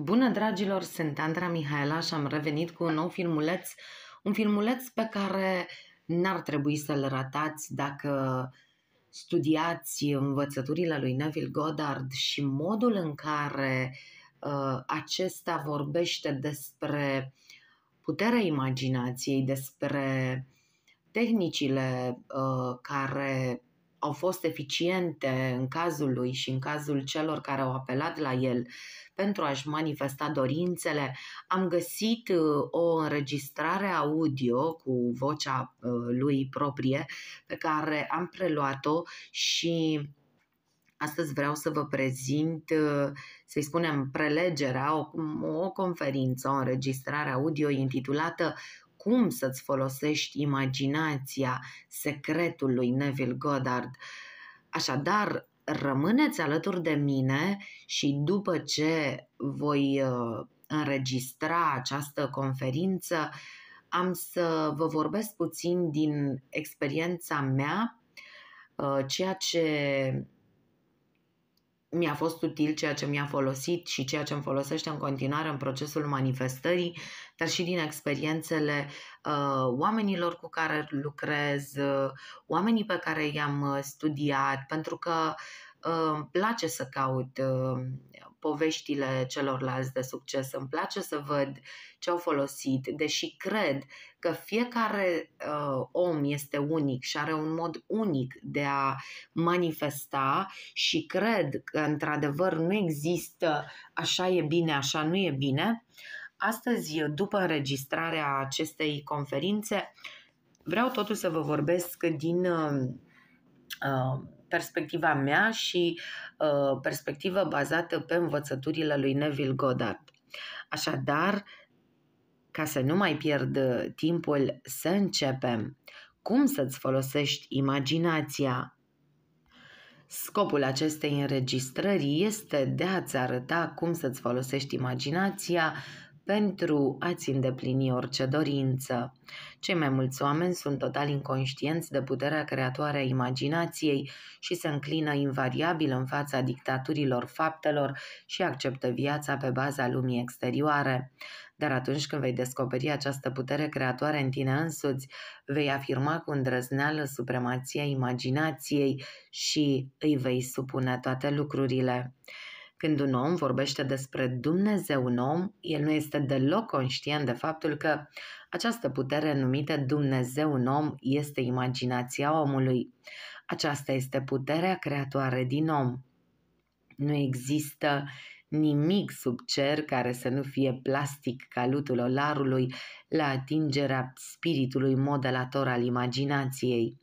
Bună, dragilor! Sunt Andra Mihaela și am revenit cu un nou filmuleț. Un filmuleț pe care n-ar trebui să-l ratați dacă studiați învățăturile lui Neville Goddard și modul în care uh, acesta vorbește despre puterea imaginației, despre tehnicile uh, care au fost eficiente în cazul lui și în cazul celor care au apelat la el pentru a-și manifesta dorințele. Am găsit uh, o înregistrare audio cu vocea uh, lui proprie pe care am preluat-o și Astăzi vreau să vă prezint, uh, să-i spunem, prelegerea, o, o conferință, o înregistrare audio intitulată cum să-ți folosești imaginația secretul lui Neville Goddard. Așadar, rămâneți alături de mine și după ce voi uh, înregistra această conferință, am să vă vorbesc puțin din experiența mea, uh, ceea ce mi-a fost util ceea ce mi-a folosit și ceea ce îmi folosește în continuare în procesul manifestării, dar și din experiențele uh, oamenilor cu care lucrez, uh, oamenii pe care i-am uh, studiat, pentru că uh, place să caut uh, poveștile celorlalți de succes, îmi place să văd ce au folosit, deși cred că fiecare uh, om este unic și are un mod unic de a manifesta și cred că într-adevăr nu există așa e bine, așa nu e bine. Astăzi, după înregistrarea acestei conferințe, vreau totuși să vă vorbesc din uh, uh, perspectiva mea și uh, perspectivă bazată pe învățăturile lui Neville Goddard. Așadar, ca să nu mai pierd timpul, să începem. Cum să-ți folosești imaginația? Scopul acestei înregistrări este de a-ți arăta cum să-ți folosești imaginația pentru a-ți îndeplini orice dorință. Cei mai mulți oameni sunt total inconștienți de puterea creatoare a imaginației și se înclină invariabil în fața dictaturilor faptelor și acceptă viața pe baza lumii exterioare. Dar atunci când vei descoperi această putere creatoare în tine însuți, vei afirma cu îndrăzneală supremația imaginației și îi vei supune toate lucrurile. Când un om vorbește despre Dumnezeu un om, el nu este deloc conștient de faptul că această putere numită Dumnezeu un om este imaginația omului. Aceasta este puterea creatoare din om. Nu există nimic sub cer care să nu fie plastic ca lutul olarului la atingerea spiritului modelator al imaginației.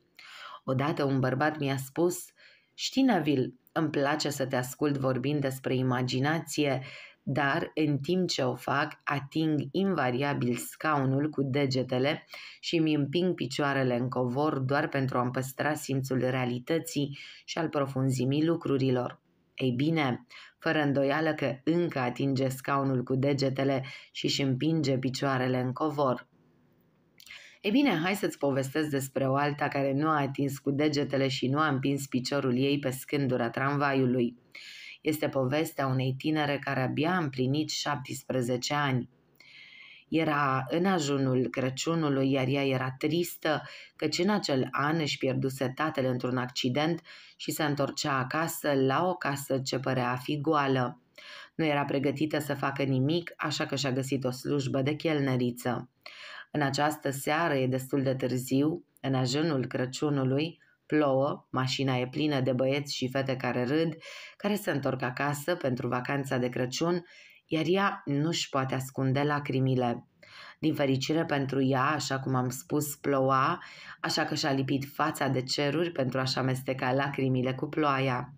Odată un bărbat mi-a spus, știi, Navil, îmi place să te ascult vorbind despre imaginație, dar în timp ce o fac, ating invariabil scaunul cu degetele și îmi împing picioarele în covor doar pentru a-mi păstra simțul realității și al profunzimii lucrurilor. Ei bine, fără îndoială că încă atinge scaunul cu degetele și își împinge picioarele în covor. E bine, hai să-ți povestesc despre o alta care nu a atins cu degetele și nu a împins piciorul ei pe scândura tramvaiului. Este povestea unei tinere care abia a împlinit 17 ani. Era în ajunul Crăciunului, iar ea era tristă, căci în acel an își pierduse tatăl într-un accident și se întorcea acasă la o casă ce părea a fi goală. Nu era pregătită să facă nimic, așa că și-a găsit o slujbă de chelneriță. În această seară e destul de târziu, în ajunul Crăciunului, plouă, mașina e plină de băieți și fete care râd, care se întorc acasă pentru vacanța de Crăciun, iar ea nu își poate ascunde lacrimile. Din fericire pentru ea, așa cum am spus, ploua, așa că și-a lipit fața de ceruri pentru a-și amesteca lacrimile cu ploaia.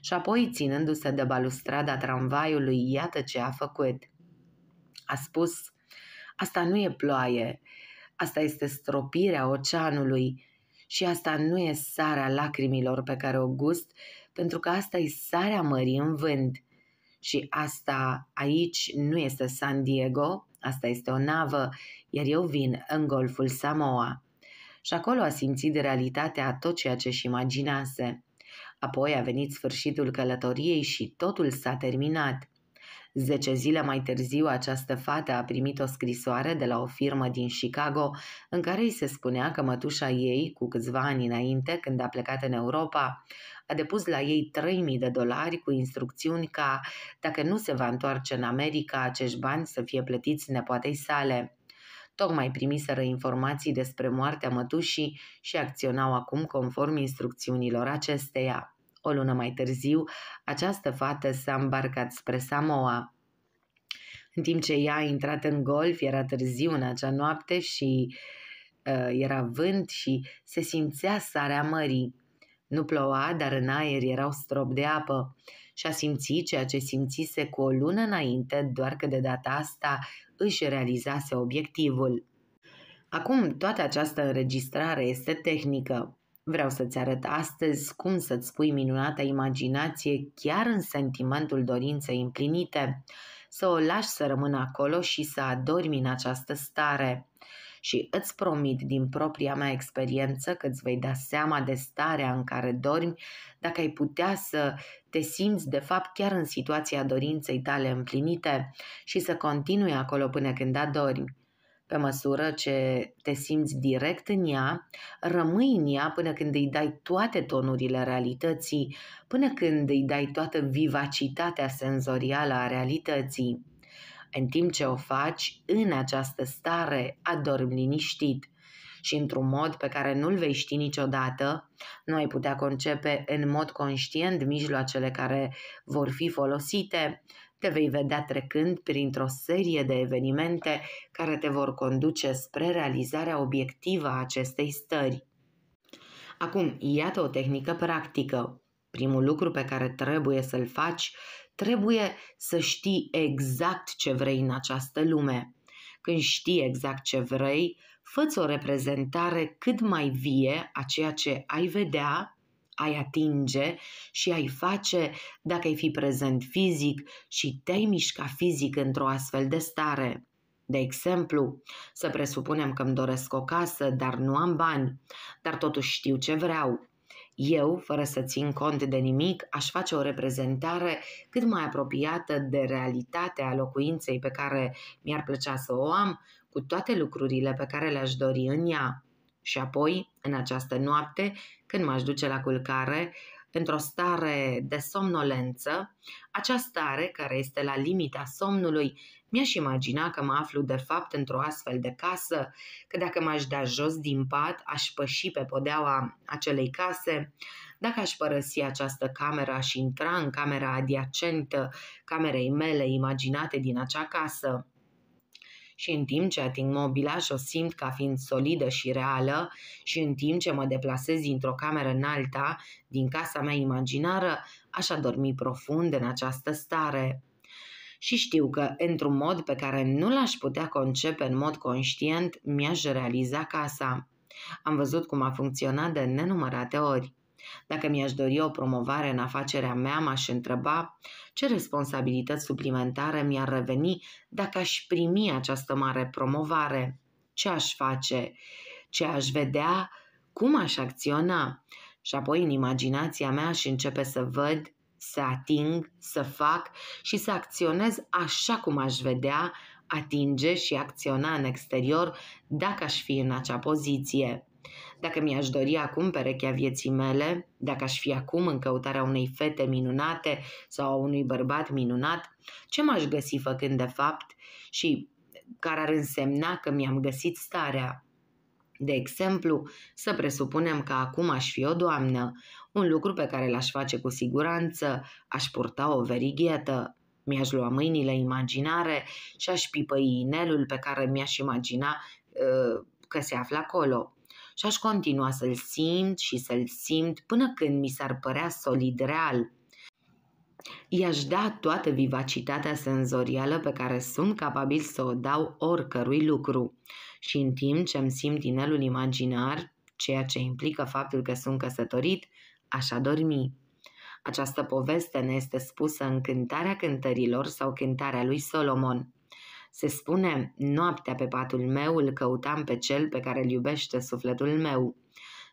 Și apoi, ținându-se de balustrada tramvaiului, iată ce a făcut. A spus, Asta nu e ploaie, asta este stropirea oceanului și asta nu e sarea lacrimilor pe care o gust, pentru că asta e sarea mării în vânt. Și asta aici nu este San Diego, asta este o navă, iar eu vin în golful Samoa. Și acolo a simțit de realitatea tot ceea ce și imaginase. Apoi a venit sfârșitul călătoriei și totul s-a terminat. Zece zile mai târziu, această fată a primit o scrisoare de la o firmă din Chicago în care îi se spunea că mătușa ei, cu câțiva ani înainte, când a plecat în Europa, a depus la ei 3000 de dolari cu instrucțiuni ca, dacă nu se va întoarce în America, acești bani să fie plătiți nepoatei sale. Tocmai primiseră informații despre moartea mătușii și acționau acum conform instrucțiunilor acesteia. O lună mai târziu, această fată s-a îmbarcat spre Samoa. În timp ce ea a intrat în golf, era târziu în acea noapte și uh, era vânt și se simțea sarea mării. Nu ploua, dar în aer erau strop de apă și a simțit ceea ce simțise cu o lună înainte, doar că de data asta își realizase obiectivul. Acum, toată această înregistrare este tehnică. Vreau să-ți arăt astăzi cum să-ți spui minunata imaginație chiar în sentimentul dorinței împlinite, să o lași să rămână acolo și să adormi în această stare. Și îți promit din propria mea experiență că îți vei da seama de starea în care dormi dacă ai putea să te simți de fapt chiar în situația dorinței tale împlinite și să continui acolo până când adormi pe măsură ce te simți direct în ea, rămâi în ea până când îi dai toate tonurile realității, până când îi dai toată vivacitatea senzorială a realității. În timp ce o faci, în această stare, adormi liniștit și într-un mod pe care nu-l vei ști niciodată, nu ai putea concepe în mod conștient mijloacele care vor fi folosite, te vei vedea trecând printr-o serie de evenimente care te vor conduce spre realizarea obiectivă a acestei stări. Acum, iată o tehnică practică. Primul lucru pe care trebuie să-l faci, trebuie să știi exact ce vrei în această lume. Când știi exact ce vrei, fă o reprezentare cât mai vie a ceea ce ai vedea ai atinge și ai face dacă ai fi prezent fizic și te-ai mișca fizic într-o astfel de stare. De exemplu, să presupunem că îmi doresc o casă, dar nu am bani, dar totuși știu ce vreau. Eu, fără să țin cont de nimic, aș face o reprezentare cât mai apropiată de realitatea locuinței pe care mi-ar plăcea să o am, cu toate lucrurile pe care le-aș dori în ea. Și apoi, în această noapte, când m-aș duce la culcare, într-o stare de somnolență, această stare care este la limita somnului, mi-aș imagina că mă aflu de fapt într-o astfel de casă, că dacă m-aș da jos din pat, aș păși pe podeaua acelei case, dacă aș părăsi această cameră și intra în camera adiacentă camerei mele imaginate din acea casă, și în timp ce ating mobila și o simt ca fiind solidă și reală și în timp ce mă deplasez dintr-o cameră în alta, din casa mea imaginară, aș adormi profund în această stare. Și știu că, într-un mod pe care nu l-aș putea concepe în mod conștient, mi-aș realiza casa. Am văzut cum a funcționat de nenumărate ori. Dacă mi-aș dori o promovare în afacerea mea, m-aș întreba ce responsabilități suplimentare mi-ar reveni dacă aș primi această mare promovare, ce aș face, ce aș vedea, cum aș acționa. Și apoi în imaginația mea aș începe să văd, să ating, să fac și să acționez așa cum aș vedea, atinge și acționa în exterior dacă aș fi în acea poziție. Dacă mi-aș dori acum perechea vieții mele, dacă aș fi acum în căutarea unei fete minunate sau a unui bărbat minunat, ce m-aș găsi făcând de fapt și care ar însemna că mi-am găsit starea? De exemplu, să presupunem că acum aș fi o doamnă, un lucru pe care l-aș face cu siguranță, aș purta o verighetă, mi-aș lua mâinile imaginare și aș pipăi inelul pe care mi-aș imagina uh, că se află acolo și aș continua să-l simt și să-l simt până când mi s-ar părea solid real. I-aș da toată vivacitatea senzorială pe care sunt capabil să o dau oricărui lucru. Și în timp ce îmi simt inelul imaginar, ceea ce implică faptul că sunt căsătorit, așa dormi. Această poveste ne este spusă în Cântarea Cântărilor sau Cântarea lui Solomon. Se spune, noaptea pe patul meu îl căutam pe cel pe care îl iubește sufletul meu.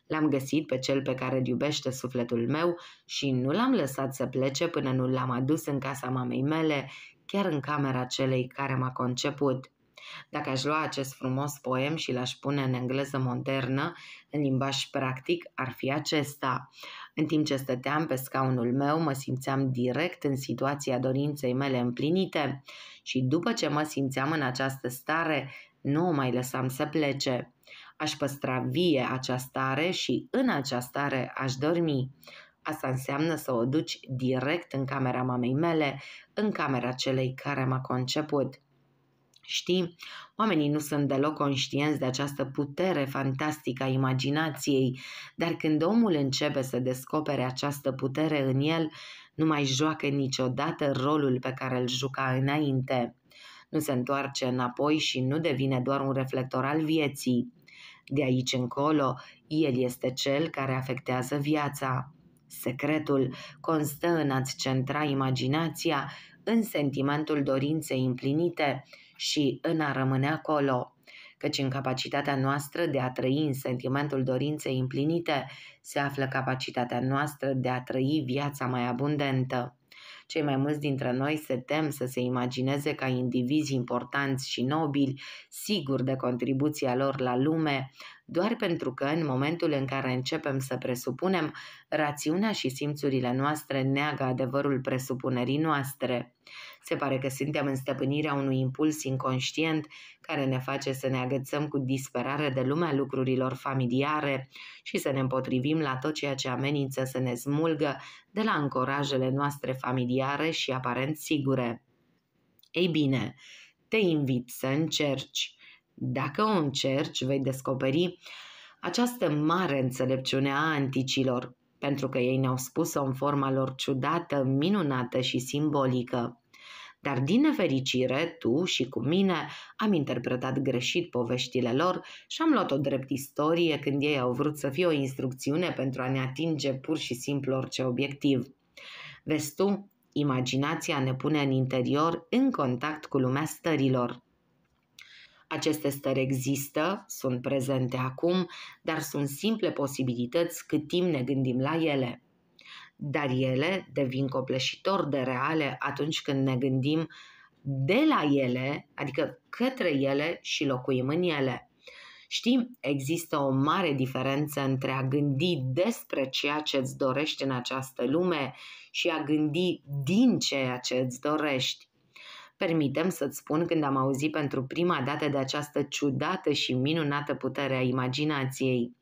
L-am găsit pe cel pe care îl iubește sufletul meu și nu l-am lăsat să plece până nu l-am adus în casa mamei mele, chiar în camera celei care m-a conceput. Dacă aș lua acest frumos poem și l-aș pune în engleză modernă, în limbaj practic, ar fi acesta. În timp ce stăteam pe scaunul meu, mă simțeam direct în situația dorinței mele împlinite și după ce mă simțeam în această stare, nu o mai lăsam să plece. Aș păstra vie această stare și în această stare aș dormi. Asta înseamnă să o duci direct în camera mamei mele, în camera celei care m-a conceput. Știi, oamenii nu sunt deloc conștienți de această putere fantastică a imaginației, dar când omul începe să descopere această putere în el, nu mai joacă niciodată rolul pe care îl juca înainte. Nu se întoarce înapoi și nu devine doar un reflector al vieții. De aici încolo, el este cel care afectează viața. Secretul constă în a-ți centra imaginația în sentimentul dorinței împlinite și în a rămâne acolo, căci în capacitatea noastră de a trăi în sentimentul dorinței împlinite se află capacitatea noastră de a trăi viața mai abundentă. Cei mai mulți dintre noi se tem să se imagineze ca indivizi importanți și nobili, siguri de contribuția lor la lume, doar pentru că în momentul în care începem să presupunem, rațiunea și simțurile noastre neagă adevărul presupunerii noastre. Se pare că suntem în stăpânirea unui impuls inconștient care ne face să ne agățăm cu disperare de lumea lucrurilor familiare și să ne împotrivim la tot ceea ce amenință să ne smulgă de la ancorajele noastre familiare și aparent sigure. Ei bine, te invit să încerci. Dacă o încerci, vei descoperi această mare înțelepciune a anticilor, pentru că ei ne-au spus-o în forma lor ciudată, minunată și simbolică. Dar din nefericire, tu și cu mine am interpretat greșit poveștile lor și am luat-o drept istorie când ei au vrut să fie o instrucțiune pentru a ne atinge pur și simplu orice obiectiv. Vezi tu, imaginația ne pune în interior în contact cu lumea stărilor. Aceste stări există, sunt prezente acum, dar sunt simple posibilități cât timp ne gândim la ele dar ele devin copleșitor de reale atunci când ne gândim de la ele, adică către ele și locuim în ele. Știm există o mare diferență între a gândi despre ceea ce îți dorești în această lume și a gândi din ceea ce îți dorești. Permitem să-ți spun când am auzit pentru prima dată de această ciudată și minunată putere a imaginației.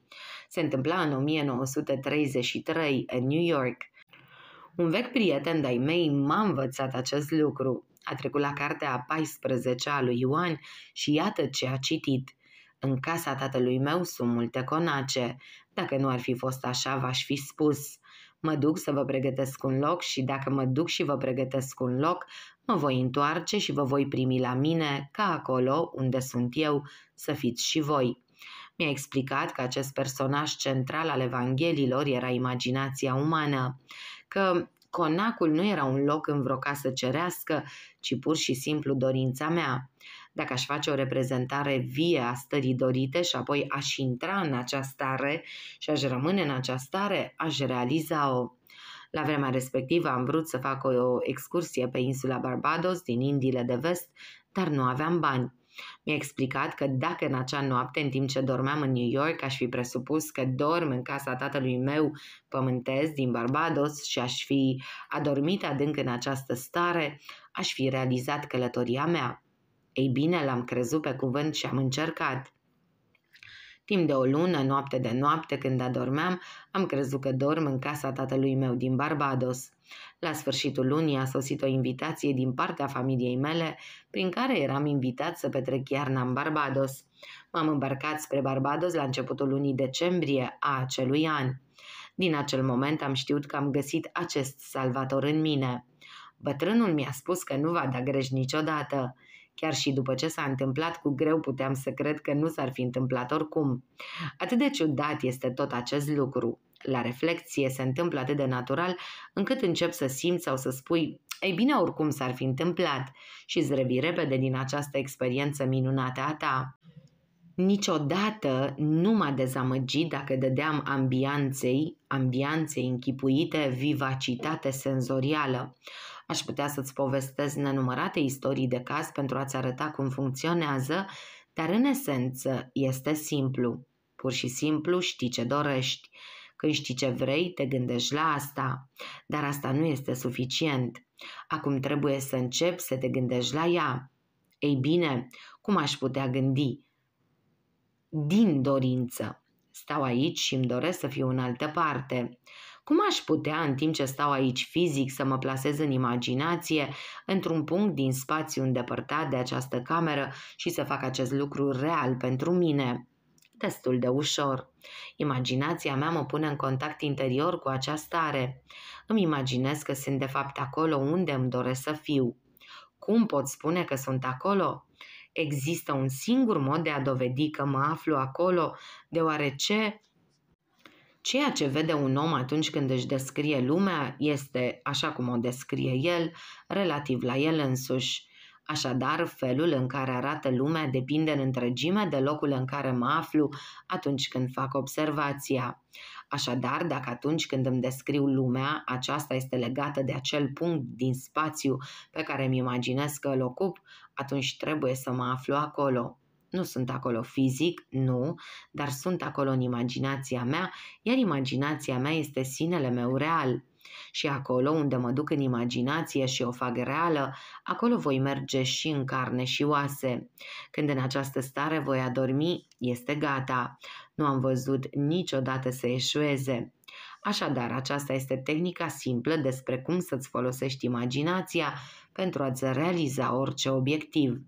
Se întâmpla în 1933 în New York. Un vechi prieten de-ai mei m-a învățat acest lucru. A trecut la cartea a 14-a lui Ioan și iată ce a citit – în casa tatălui meu sunt multe conace. Dacă nu ar fi fost așa, v-aș fi spus. Mă duc să vă pregătesc un loc și dacă mă duc și vă pregătesc un loc, mă voi întoarce și vă voi primi la mine, ca acolo unde sunt eu, să fiți și voi. Mi-a explicat că acest personaj central al Evanghelilor era imaginația umană, că conacul nu era un loc în vreo casă cerească, ci pur și simplu dorința mea. Dacă aș face o reprezentare vie a stării dorite și apoi aș intra în această stare și aș rămâne în această stare, aș realiza-o. La vremea respectivă am vrut să fac o excursie pe insula Barbados din Indiile de Vest, dar nu aveam bani. Mi-a explicat că dacă în acea noapte, în timp ce dormeam în New York, aș fi presupus că dorm în casa tatălui meu pământez din Barbados și aș fi adormit adânc în această stare, aș fi realizat călătoria mea. Ei bine, l-am crezut pe cuvânt și am încercat. Timp de o lună, noapte de noapte, când adormeam, am crezut că dorm în casa tatălui meu din Barbados. La sfârșitul lunii a sosit o invitație din partea familiei mele, prin care eram invitat să petrec iarna în Barbados. M-am îmbarcat spre Barbados la începutul lunii decembrie a acelui an. Din acel moment am știut că am găsit acest salvator în mine. Bătrânul mi-a spus că nu va da greș niciodată. Chiar și după ce s-a întâmplat, cu greu puteam să cred că nu s-ar fi întâmplat oricum. Atât de ciudat este tot acest lucru. La reflexie se întâmplă atât de natural încât încep să simți sau să spui ei bine, oricum s-ar fi întâmplat și îți revii repede din această experiență minunată a ta. Niciodată nu m-a dezamăgit dacă dădeam ambianței, ambianței închipuite, vivacitate senzorială. Aș putea să-ți povestesc nenumărate istorii de caz pentru a-ți arăta cum funcționează, dar în esență este simplu. Pur și simplu știi ce dorești. Când știi ce vrei, te gândești la asta. Dar asta nu este suficient. Acum trebuie să începi să te gândești la ea. Ei bine, cum aș putea gândi? Din dorință. Stau aici și îmi doresc să fiu în altă parte. Cum aș putea, în timp ce stau aici fizic, să mă plasez în imaginație, într-un punct din spațiu îndepărtat de această cameră și să fac acest lucru real pentru mine? Destul de ușor. Imaginația mea mă pune în contact interior cu acea stare. Îmi imaginez că sunt de fapt acolo unde îmi doresc să fiu. Cum pot spune că sunt acolo? Există un singur mod de a dovedi că mă aflu acolo, deoarece Ceea ce vede un om atunci când își descrie lumea este, așa cum o descrie el, relativ la el însuși. Așadar, felul în care arată lumea depinde în întregime de locul în care mă aflu atunci când fac observația. Așadar, dacă atunci când îmi descriu lumea, aceasta este legată de acel punct din spațiu pe care îmi imaginez că îl ocup, atunci trebuie să mă aflu acolo. Nu sunt acolo fizic, nu, dar sunt acolo în imaginația mea, iar imaginația mea este sinele meu real. Și acolo unde mă duc în imaginație și o fac reală, acolo voi merge și în carne și oase. Când în această stare voi adormi, este gata. Nu am văzut niciodată să eșueze. Așadar, aceasta este tehnica simplă despre cum să-ți folosești imaginația pentru a-ți realiza orice obiectiv.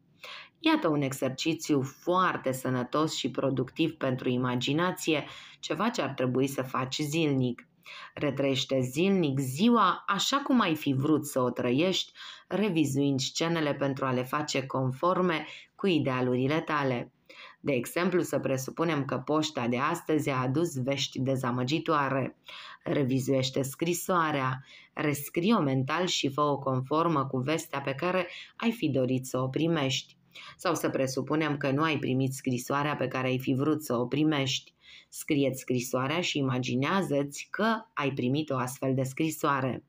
Iată un exercițiu foarte sănătos și productiv pentru imaginație, ceva ce ar trebui să faci zilnic. Retrăiește zilnic ziua așa cum ai fi vrut să o trăiești, revizuind scenele pentru a le face conforme cu idealurile tale. De exemplu, să presupunem că poșta de astăzi a adus vești dezamăgitoare. Revizuiește scrisoarea, rescrie-o mental și fă-o conformă cu vestea pe care ai fi dorit să o primești. Sau să presupunem că nu ai primit scrisoarea pe care ai fi vrut să o primești. Scrieți scrisoarea și imaginează-ți că ai primit o astfel de scrisoare.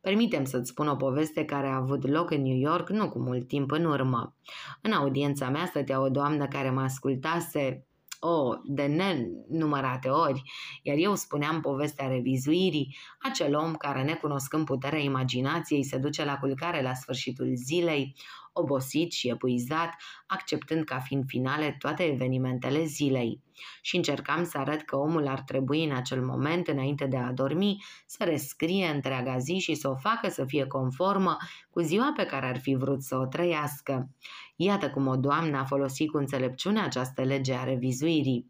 Permitem să-ți spun o poveste care a avut loc în New York nu cu mult timp în urmă. În audiența mea stătea o doamnă care mă ascultase o, oh, de nenumărate ori, iar eu spuneam povestea revizuirii, acel om care, necunoscând puterea imaginației, se duce la culcare la sfârșitul zilei, obosit și epuizat, acceptând ca fiind finale toate evenimentele zilei. Și încercam să arăt că omul ar trebui în acel moment, înainte de a dormi, să rescrie întreaga zi și să o facă să fie conformă cu ziua pe care ar fi vrut să o trăiască. Iată cum o doamnă a folosit cu înțelepciune această lege a revizuirii.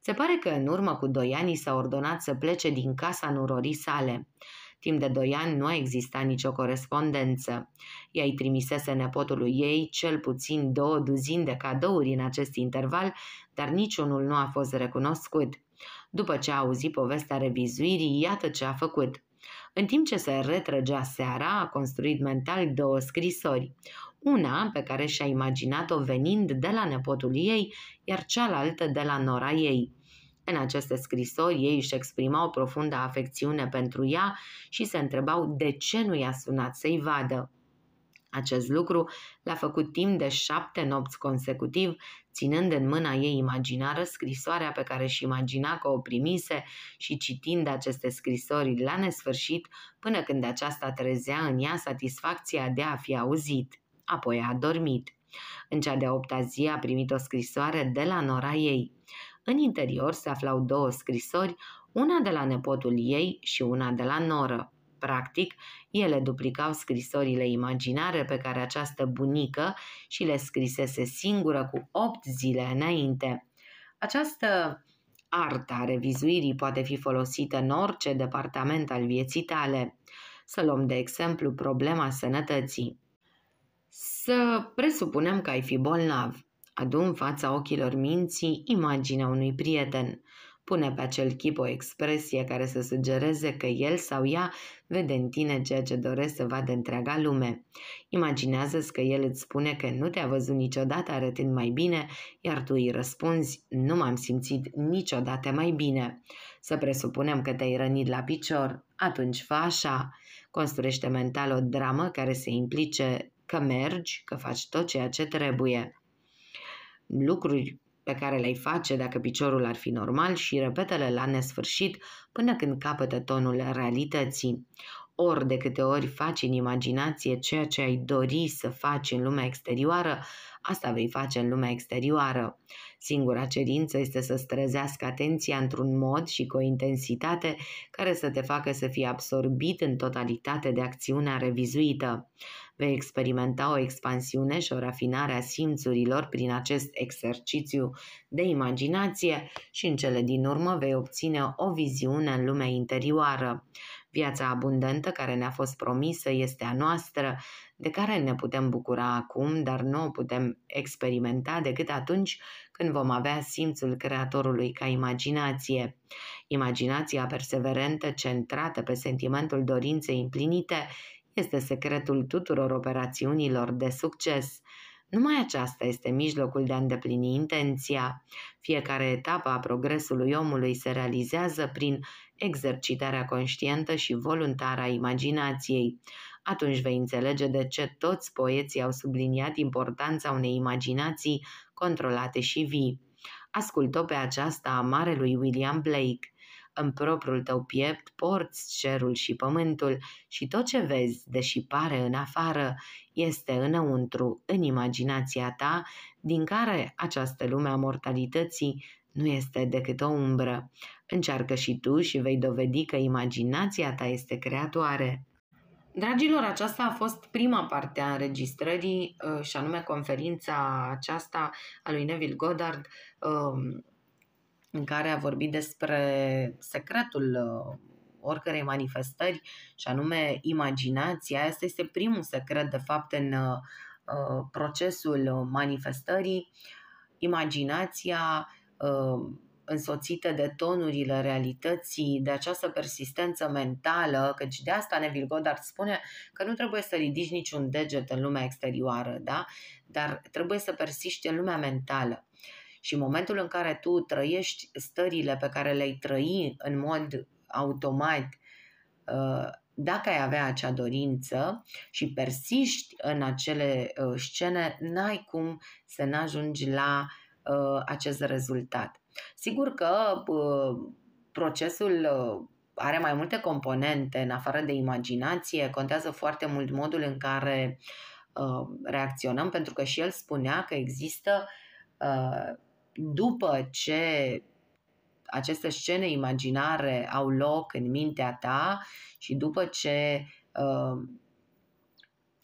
Se pare că în urmă cu doi ani s-a ordonat să plece din casa nurorii sale. Timp de doi ani nu a existat nicio corespondență. Ea îi trimisese nepotului ei cel puțin două duzini de cadouri în acest interval, dar niciunul nu a fost recunoscut. După ce a auzit povestea revizuirii, iată ce a făcut. În timp ce se retrăgea seara, a construit mental două scrisori. Una pe care și-a imaginat-o venind de la nepotul ei, iar cealaltă de la nora ei. În aceste scrisori ei își exprimau profundă afecțiune pentru ea și se întrebau de ce nu i-a sunat să-i vadă. Acest lucru l-a făcut timp de șapte nopți consecutiv, ținând în mâna ei imaginară scrisoarea pe care și imagina că o primise și citind aceste scrisori la nesfârșit, până când aceasta trezea în ea satisfacția de a fi auzit. Apoi a dormit. În cea de-a opta zi a primit o scrisoare de la nora ei. În interior se aflau două scrisori, una de la nepotul ei și una de la noră. Practic, ele duplicau scrisorile imaginare pe care această bunică și le scrisese singură cu opt zile înainte. Această arta revizuirii poate fi folosită în orice departament al vieții tale. Să luăm de exemplu problema sănătății. Să presupunem că ai fi bolnav. Adu în fața ochilor minții imaginea unui prieten. Pune pe acel chip o expresie care să sugereze că el sau ea vede în tine ceea ce doresc să vadă întreaga lume. Imaginează-ți că el îți spune că nu te-a văzut niciodată arătând mai bine, iar tu îi răspunzi, nu m-am simțit niciodată mai bine. Să presupunem că te-ai rănit la picior, atunci fă așa. Construiește mental o dramă care se implice că mergi, că faci tot ceea ce trebuie lucruri pe care le-ai face dacă piciorul ar fi normal și repetele la nesfârșit până când capătă tonul realității. Ori de câte ori faci în imaginație ceea ce ai dori să faci în lumea exterioară, asta vei face în lumea exterioară. Singura cerință este să străzească atenția într-un mod și cu o intensitate care să te facă să fii absorbit în totalitate de acțiunea revizuită. Vei experimenta o expansiune și o rafinare a simțurilor prin acest exercițiu de imaginație și în cele din urmă vei obține o viziune în lumea interioară. Viața abundentă care ne-a fost promisă este a noastră, de care ne putem bucura acum, dar nu o putem experimenta decât atunci când vom avea simțul Creatorului ca imaginație. Imaginația perseverentă, centrată pe sentimentul dorinței împlinite, este secretul tuturor operațiunilor de succes. Numai aceasta este mijlocul de a îndeplini intenția. Fiecare etapă a progresului omului se realizează prin exercitarea conștientă și voluntară a imaginației. Atunci vei înțelege de ce toți poeții au subliniat importanța unei imaginații controlate și vii. Ascultă pe aceasta a marelui William Blake. În propriul tău piept porți cerul și pământul și tot ce vezi, deși pare în afară, este înăuntru, în imaginația ta, din care această lume a mortalității nu este decât o umbră. Încearcă și tu și vei dovedi că imaginația ta este creatoare. Dragilor, aceasta a fost prima parte a înregistrării uh, și anume conferința aceasta a lui Neville Goddard um, în care a vorbit despre secretul uh, oricărei manifestări și anume imaginația. Asta este primul secret, de fapt, în uh, uh, procesul manifestării. Imaginația însoțită de tonurile realității, de această persistență mentală, căci de asta Neville Goddard spune că nu trebuie să ridici niciun deget în lumea exterioară, da? dar trebuie să persiști în lumea mentală. Și în momentul în care tu trăiești stările pe care le-ai trăi în mod automat, uh, dacă ai avea acea dorință și persiști în acele uh, scene, n-ai cum să n-ajungi la uh, acest rezultat. Sigur că procesul are mai multe componente, în afară de imaginație, contează foarte mult modul în care uh, reacționăm, pentru că și el spunea că există uh, după ce aceste scene imaginare au loc în mintea ta și după ce uh,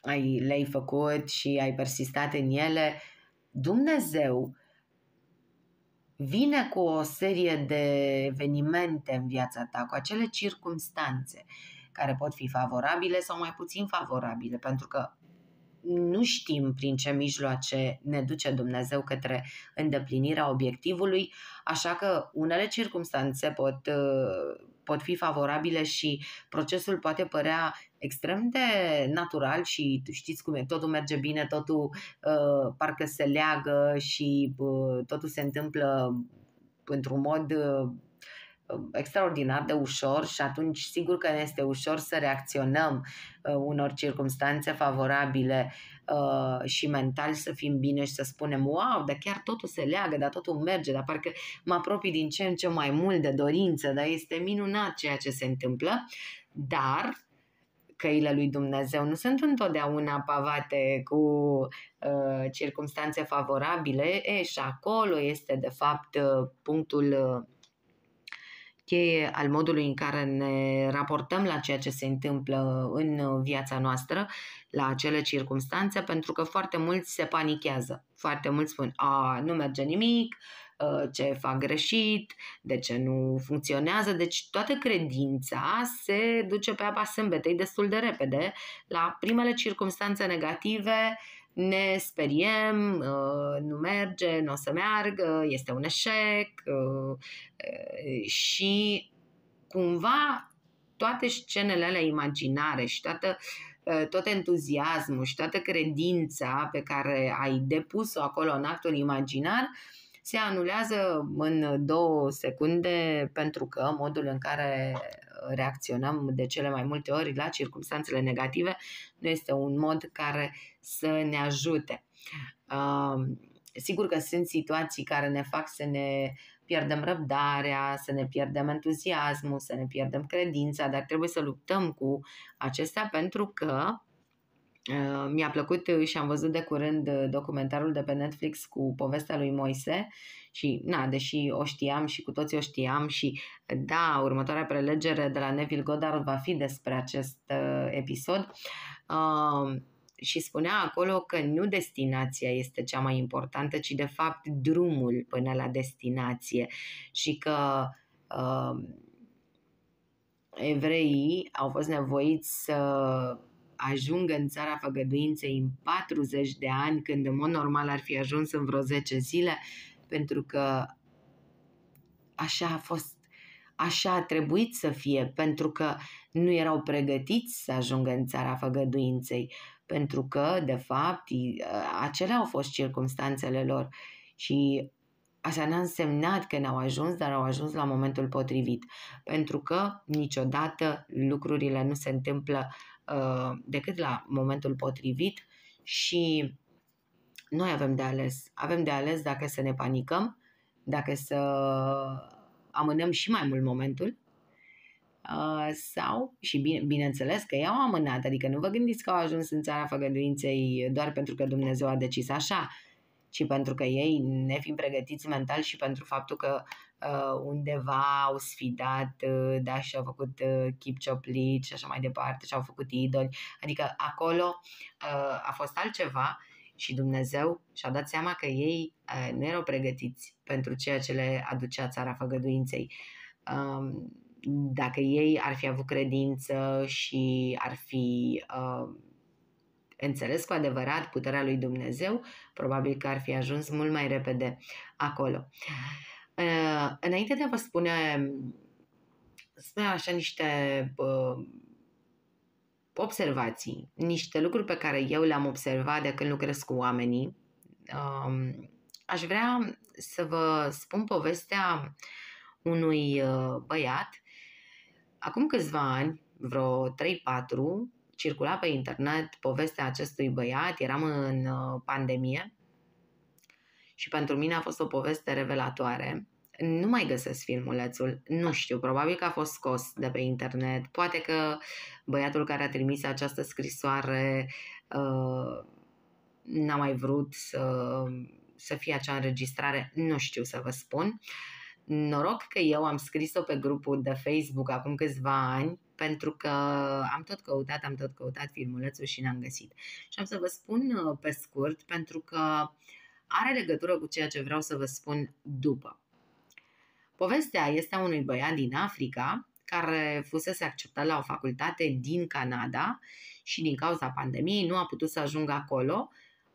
ai, le-ai făcut și ai persistat în ele, Dumnezeu vine cu o serie de evenimente în viața ta, cu acele circumstanțe care pot fi favorabile sau mai puțin favorabile, pentru că nu știm prin ce mijloace ne duce Dumnezeu către îndeplinirea obiectivului, așa că unele circumstanțe pot, uh, pot fi favorabile și procesul poate părea extrem de natural și știți cum e, totul merge bine, totul uh, parcă se leagă și uh, totul se întâmplă într-un mod Uh, extraordinar de ușor și atunci sigur că ne este ușor să reacționăm uh, unor circunstanțe favorabile uh, și mental să fim bine și să spunem wow, dar chiar totul se leagă, dar totul merge, dar parcă mă apropii din ce în ce mai mult de dorință, dar este minunat ceea ce se întâmplă, dar căile lui Dumnezeu nu sunt întotdeauna pavate cu uh, circunstanțe favorabile e, și acolo este de fapt uh, punctul uh, cheie al modului în care ne raportăm la ceea ce se întâmplă în viața noastră, la acele circunstanțe, pentru că foarte mulți se panichează. Foarte mulți spun, a, nu merge nimic, ă, ce fac greșit, de ce nu funcționează. Deci toată credința se duce pe apa sâmbetei destul de repede la primele circunstanțe negative uh, ne speriem, uh, nu merge, nu o să meargă, este un eșec uh, uh, și cumva toate scenele alea imaginare și toată, tot entuziasmul și toată credința pe care ai depus-o acolo în actul imaginar se anulează în două secunde pentru că modul în care reacționăm de cele mai multe ori la circunstanțele negative, nu este un mod care să ne ajute. Sigur că sunt situații care ne fac să ne pierdem răbdarea, să ne pierdem entuziasmul, să ne pierdem credința, dar trebuie să luptăm cu acestea pentru că uh, mi-a plăcut și am văzut de curând documentarul de pe Netflix cu povestea lui Moise și, na, deși o știam și cu toții o știam și, da, următoarea prelegere de la Neville Goddard va fi despre acest uh, episod, uh, și spunea acolo că nu destinația este cea mai importantă, ci de fapt drumul până la destinație și că uh, evreii au fost nevoiți să ajungă în țara făgăduinței în 40 de ani, când în mod normal ar fi ajuns în vreo 10 zile, pentru că așa a fost, așa a trebuit să fie, pentru că nu erau pregătiți să ajungă în țara făgăduinței, pentru că, de fapt, acelea au fost circumstanțele lor și Asta n-a însemnat că n-au ajuns, dar au ajuns la momentul potrivit. Pentru că niciodată lucrurile nu se întâmplă uh, decât la momentul potrivit și noi avem de ales. Avem de ales dacă să ne panicăm, dacă să amânăm și mai mult momentul uh, sau, și bine, bineînțeles că i-au amânat, adică nu vă gândiți că au ajuns în țara făgăduinței doar pentru că Dumnezeu a decis așa, ci pentru că ei, nefiind pregătiți mental și pentru faptul că uh, undeva au sfidat, uh, da, și au făcut uh, chip cioplici și așa mai departe, și au făcut idoli, adică acolo uh, a fost altceva și Dumnezeu și-a dat seama că ei eh, nu erau pregătiți pentru ceea ce le aducea țara făgăduinței. Dacă ei ar fi avut credință și ar fi înțeles cu adevărat puterea lui Dumnezeu, probabil că ar fi ajuns mult mai repede acolo. Eh, înainte de a vă spune, spune așa niște observații, niște lucruri pe care eu le-am observat de când lucrez cu oamenii. Um, aș vrea să vă spun povestea unui uh, băiat. Acum câțiva ani, vreo 3-4, circula pe internet povestea acestui băiat, eram în uh, pandemie și pentru mine a fost o poveste revelatoare nu mai găsesc filmulețul, nu știu, probabil că a fost scos de pe internet, poate că băiatul care a trimis această scrisoare uh, n-a mai vrut să, să fie acea înregistrare, nu știu să vă spun. Noroc că eu am scris-o pe grupul de Facebook acum câțiva ani, pentru că am tot căutat, am tot căutat filmulețul și n-am găsit. Și am să vă spun uh, pe scurt, pentru că are legătură cu ceea ce vreau să vă spun după. Povestea este a unui băiat din Africa care fusese acceptat la o facultate din Canada și din cauza pandemiei nu a putut să ajungă acolo,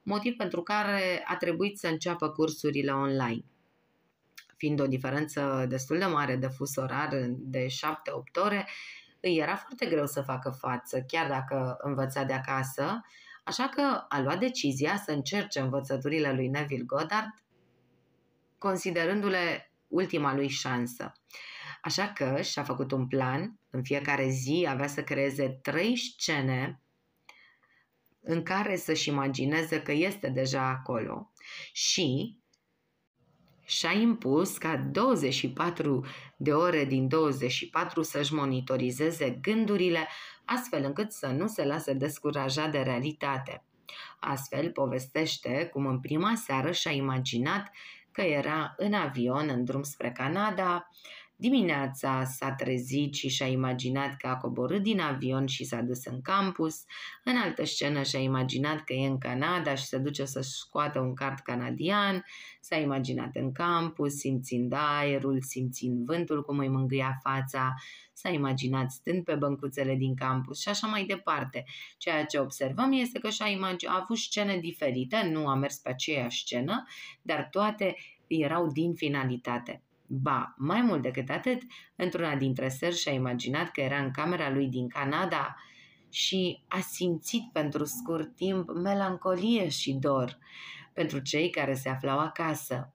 motiv pentru care a trebuit să înceapă cursurile online. Fiind o diferență destul de mare de fus orar de 7-8 ore, îi era foarte greu să facă față, chiar dacă învăța de acasă, așa că a luat decizia să încerce învățăturile lui Neville Goddard, considerându-le ultima lui șansă. Așa că și-a făcut un plan, în fiecare zi avea să creeze trei scene în care să-și imagineze că este deja acolo și și-a impus ca 24 de ore din 24 să-și monitorizeze gândurile astfel încât să nu se lase descurajat de realitate. Astfel povestește cum în prima seară și-a imaginat că era în avion în drum spre Canada, Dimineața s-a trezit și și-a imaginat că a coborât din avion și s-a dus în campus. În altă scenă și-a imaginat că e în Canada și se duce să scoată un card canadian. S-a imaginat în campus, simțind aerul, simțind vântul cum îi mângâia fața. S-a imaginat stând pe băncuțele din campus și așa mai departe. Ceea ce observăm este că și-a imagin- a avut scene diferite, nu a mers pe aceeași scenă, dar toate erau din finalitate. Ba, mai mult decât atât, într-una dintre sări și-a imaginat că era în camera lui din Canada și a simțit pentru scurt timp melancolie și dor pentru cei care se aflau acasă.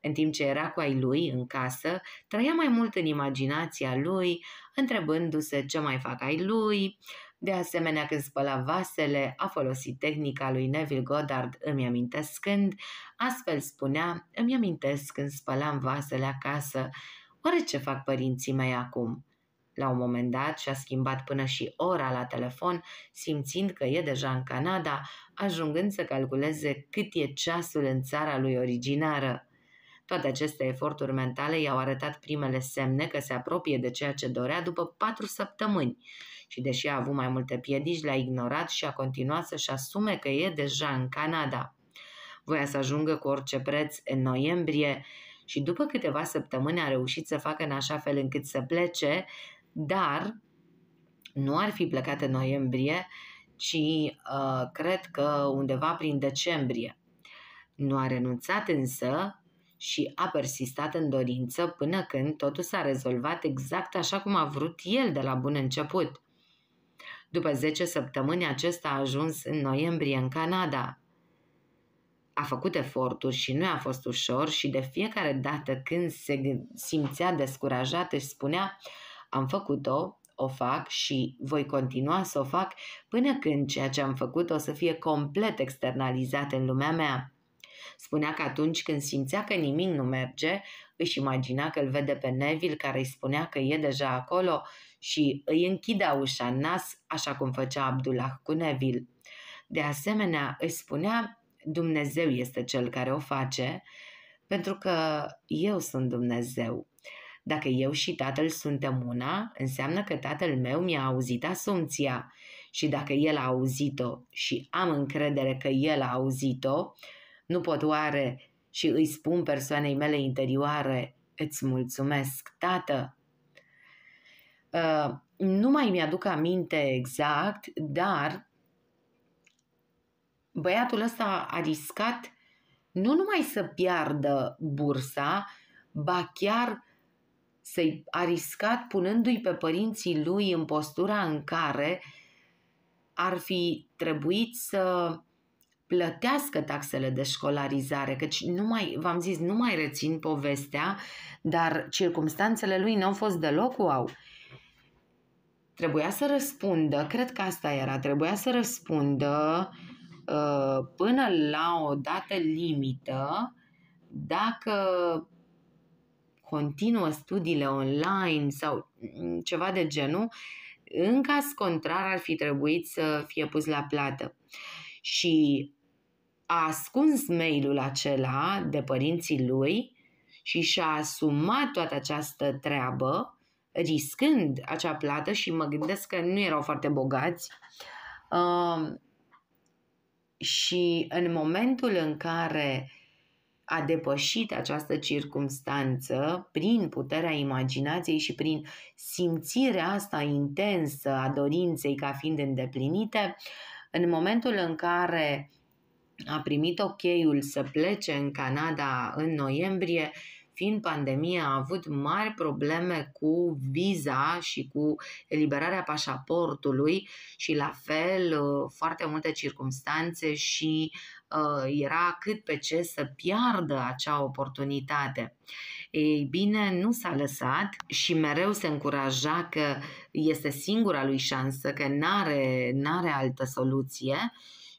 În timp ce era cu ai lui în casă, trăia mai mult în imaginația lui, întrebându-se ce mai fac ai lui, de asemenea, când spăla vasele, a folosit tehnica lui Neville Goddard, îmi amintesc când, astfel spunea, îmi amintesc când spălam vasele acasă, oare ce fac părinții mei acum? La un moment dat și-a schimbat până și ora la telefon, simțind că e deja în Canada, ajungând să calculeze cât e ceasul în țara lui originară. Toate aceste eforturi mentale i-au arătat primele semne că se apropie de ceea ce dorea după patru săptămâni și deși a avut mai multe piedici, le-a ignorat și a continuat să-și asume că e deja în Canada. Voia să ajungă cu orice preț în noiembrie și după câteva săptămâni a reușit să facă în așa fel încât să plece, dar nu ar fi plecat în noiembrie, ci uh, cred că undeva prin decembrie. Nu a renunțat însă și a persistat în dorință până când totul s-a rezolvat exact așa cum a vrut el de la bun început. După 10 săptămâni, acesta a ajuns în noiembrie în Canada. A făcut eforturi și nu a fost ușor și de fiecare dată când se simțea descurajat își spunea am făcut-o, o fac și voi continua să o fac până când ceea ce am făcut o să fie complet externalizat în lumea mea. Spunea că atunci când simțea că nimic nu merge, își imagina că îl vede pe Neville care îi spunea că e deja acolo și îi închidea ușa în nas, așa cum făcea Abdullah cu Neville. De asemenea, îi spunea, Dumnezeu este cel care o face, pentru că eu sunt Dumnezeu. Dacă eu și tatăl suntem una, înseamnă că tatăl meu mi-a auzit asumția și dacă el a auzit-o și am încredere că el a auzit-o, nu pot oare și îi spun persoanei mele interioare, îți mulțumesc, tată, Ă, nu mai mi-aduc aminte exact, dar băiatul ăsta a riscat nu numai să piardă bursa, ba chiar să-i a riscat punându-i pe părinții lui în postura în care ar fi trebuit să plătească taxele de școlarizare, căci nu mai, v-am zis, nu mai rețin povestea, dar circumstanțele lui nu au fost deloc wow trebuia să răspundă, cred că asta era, trebuia să răspundă uh, până la o dată limită dacă continuă studiile online sau ceva de genul, în caz contrar ar fi trebuit să fie pus la plată. Și a ascuns mailul acela de părinții lui și și-a asumat toată această treabă riscând acea plată și mă gândesc că nu erau foarte bogați. Um, și în momentul în care a depășit această circumstanță prin puterea imaginației și prin simțirea asta intensă a dorinței ca fiind îndeplinite, în momentul în care a primit ok să plece în Canada în noiembrie, fiind pandemie, a avut mari probleme cu viza și cu eliberarea pașaportului și la fel uh, foarte multe circumstanțe și uh, era cât pe ce să piardă acea oportunitate. Ei bine, nu s-a lăsat și mereu se încuraja că este singura lui șansă, că n-are, n-are altă soluție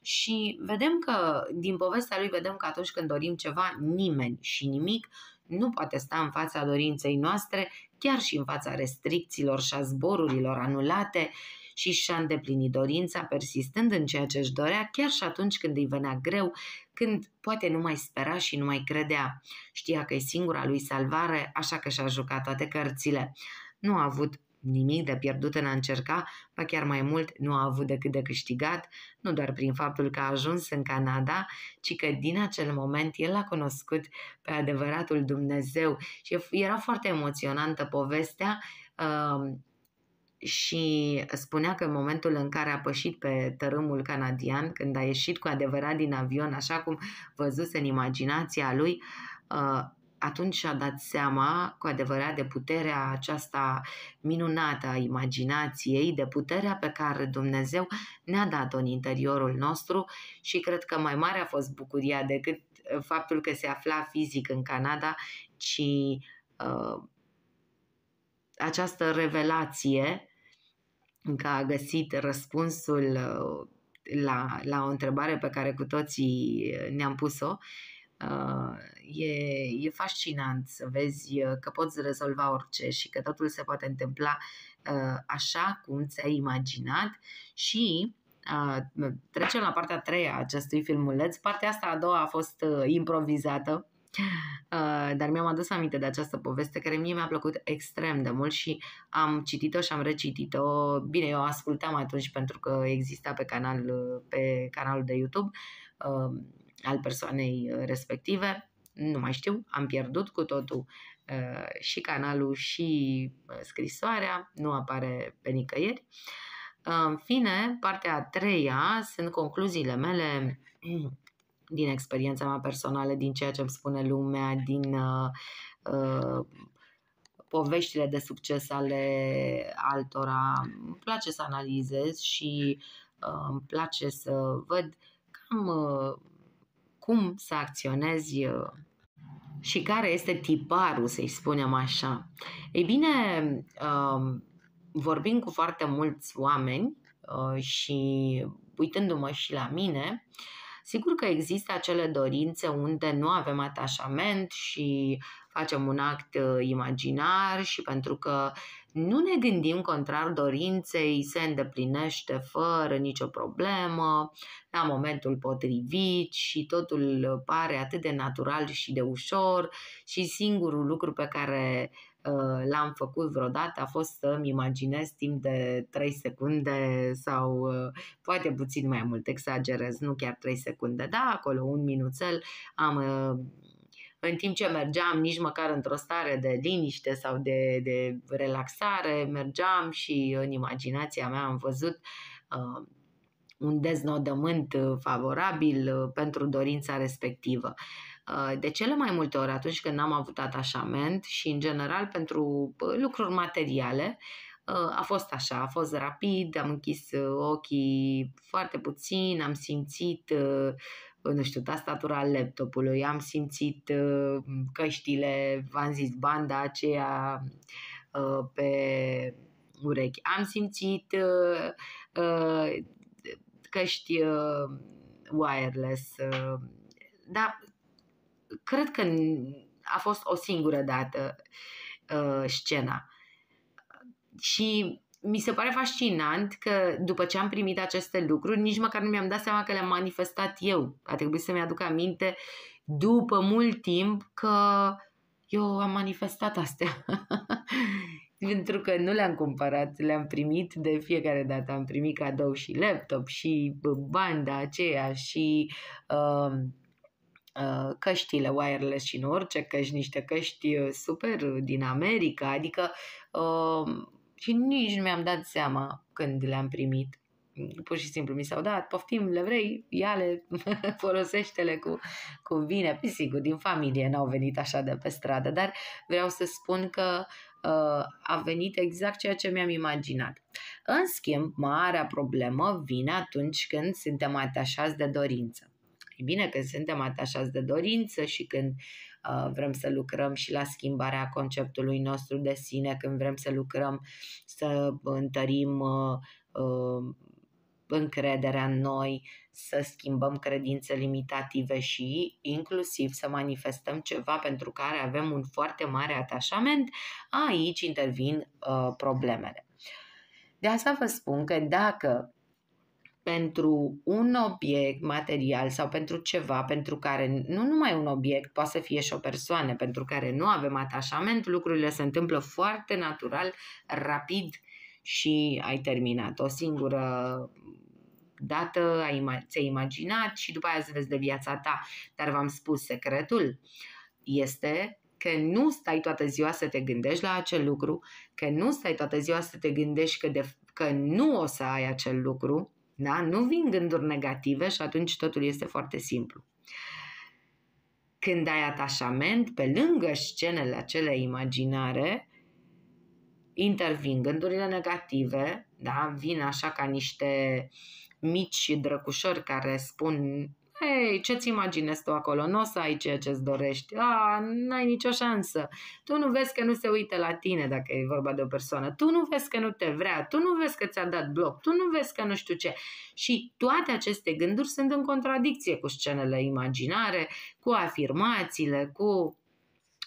și vedem că, din povestea lui, vedem că atunci când dorim ceva, nimeni și nimic nu poate sta în fața dorinței noastre, chiar și în fața restricțiilor și a zborurilor anulate și și-a îndeplinit dorința persistând în ceea ce își dorea, chiar și atunci când îi venea greu, când poate nu mai spera și nu mai credea. Știa că e singura lui salvare, așa că și-a jucat toate cărțile. Nu a avut nimic de pierdut în a încerca, ba chiar mai mult nu a avut decât de câștigat, nu doar prin faptul că a ajuns în Canada, ci că din acel moment el a cunoscut pe adevăratul Dumnezeu și era foarte emoționantă povestea uh, și spunea că în momentul în care a pășit pe tărâmul canadian, când a ieșit cu adevărat din avion, așa cum văzuse în imaginația lui, uh, atunci și-a dat seama cu adevărat de puterea aceasta minunată a imaginației, de puterea pe care Dumnezeu ne-a dat-o în interiorul nostru și cred că mai mare a fost bucuria decât uh, faptul că se afla fizic în Canada, ci uh, această revelație că a găsit răspunsul uh, la, la o întrebare pe care cu toții uh, ne-am pus-o E, e fascinant să vezi uh, că poți rezolva orice și că totul se poate întâmpla uh, așa cum ți-ai imaginat și uh, trecem la partea a treia a acestui filmuleț. Partea asta a doua a fost improvizată, dar mi-am adus aminte de această poveste care mie mi-a plăcut extrem de mult și am citit-o și am recitit-o. Bine, eu ascultam atunci pentru că exista pe, canal, pe canalul de YouTube al persoanei uh, respective. Nu mai știu, am pierdut cu totul uh, și canalul și uh, scrisoarea, nu apare pe nicăieri. În fine, partea a treia sunt concluziile mele din experiența mea personală, din ceea ce îmi spune lumea, din uh, poveștile de succes ale altora. Îmi place să analizez și uh, îmi place să văd cam uh, cum să acționezi uh, și care este tiparul, să-i spunem așa. Ei bine, um, vorbim cu foarte mulți oameni uh, și uitându-mă și la mine, sigur că există acele dorințe unde nu avem atașament și facem un act uh, imaginar și pentru că nu ne gândim contrar dorinței, se îndeplinește fără nicio problemă, la momentul potrivit și totul pare atât de natural și de ușor și singurul lucru pe care uh, l-am făcut vreodată a fost să-mi imaginez timp de 3 secunde sau uh, poate puțin mai mult, exagerez, nu chiar 3 secunde, da, acolo un minuțel am uh, în timp ce mergeam, nici măcar într-o stare de liniște sau de, de relaxare, mergeam și în imaginația mea am văzut uh, un deznodământ uh, favorabil uh, pentru dorința respectivă. Uh, de cele mai multe ori, atunci când n-am avut atașament și, în general, pentru lucruri materiale, a fost așa, a fost rapid, am închis ochii foarte puțin, am simțit nu știu, tastatura laptopului, am simțit uh, căștile, v-am zis, banda aceea uh, pe urechi, am simțit uh, căști wireless, dar cred că a fost o singură dată scena. Și mi se pare fascinant că după ce am primit aceste lucruri, nici măcar nu mi-am dat seama că le-am manifestat eu. A trebuit să-mi aduc aminte după mult timp că eu am manifestat astea. Pentru că nu le-am cumpărat, le-am primit de fiecare dată. Am primit cadou și laptop și banda aceea și um, uh, căștile wireless și în orice căști, niște căști uh, super din America. Adică um, și nici nu mi-am dat seama când le-am primit. Pur și simplu mi s-au dat, poftim, le vrei, ia-le, folosește-le cu, cu bine. Păi, sigur, din familie n-au venit așa de pe stradă, dar vreau să spun că uh, a venit exact ceea ce mi-am imaginat. În schimb, marea problemă vine atunci când suntem atașați de dorință. E bine că suntem atașați de dorință și când Uh, vrem să lucrăm și la schimbarea conceptului nostru de sine, când vrem să lucrăm să întărim uh, uh, încrederea în noi, să schimbăm credințe limitative și inclusiv să manifestăm ceva pentru care avem un foarte mare atașament, aici intervin problemele. De asta vă spun că dacă pentru un obiect material sau pentru ceva pentru care nu numai un obiect, poate să fie și o persoană pentru care nu avem atașament, lucrurile se întâmplă foarte natural, rapid și ai terminat. O singură dată ai, ți-ai imaginat și după aia să vezi de viața ta. Dar v-am spus secretul este că nu stai toată ziua să te gândești la acel lucru, că nu stai toată ziua să te gândești că, de, că nu o să ai acel lucru, da? Nu vin gânduri negative și atunci totul este foarte simplu. Când ai atașament, pe lângă scenele acele imaginare, intervin gândurile negative, da? vin așa ca niște mici drăcușori care spun Hei, ce-ți imaginezi tu acolo? Nu o să ai ceea ce-ți dorești. A, n-ai nicio șansă. Tu nu vezi că nu se uită la tine dacă e vorba de o persoană. Tu nu vezi că nu te vrea. Tu nu vezi că ți-a dat bloc. Tu nu vezi că nu știu ce. Și toate aceste gânduri sunt în contradicție cu scenele imaginare, cu afirmațiile, cu...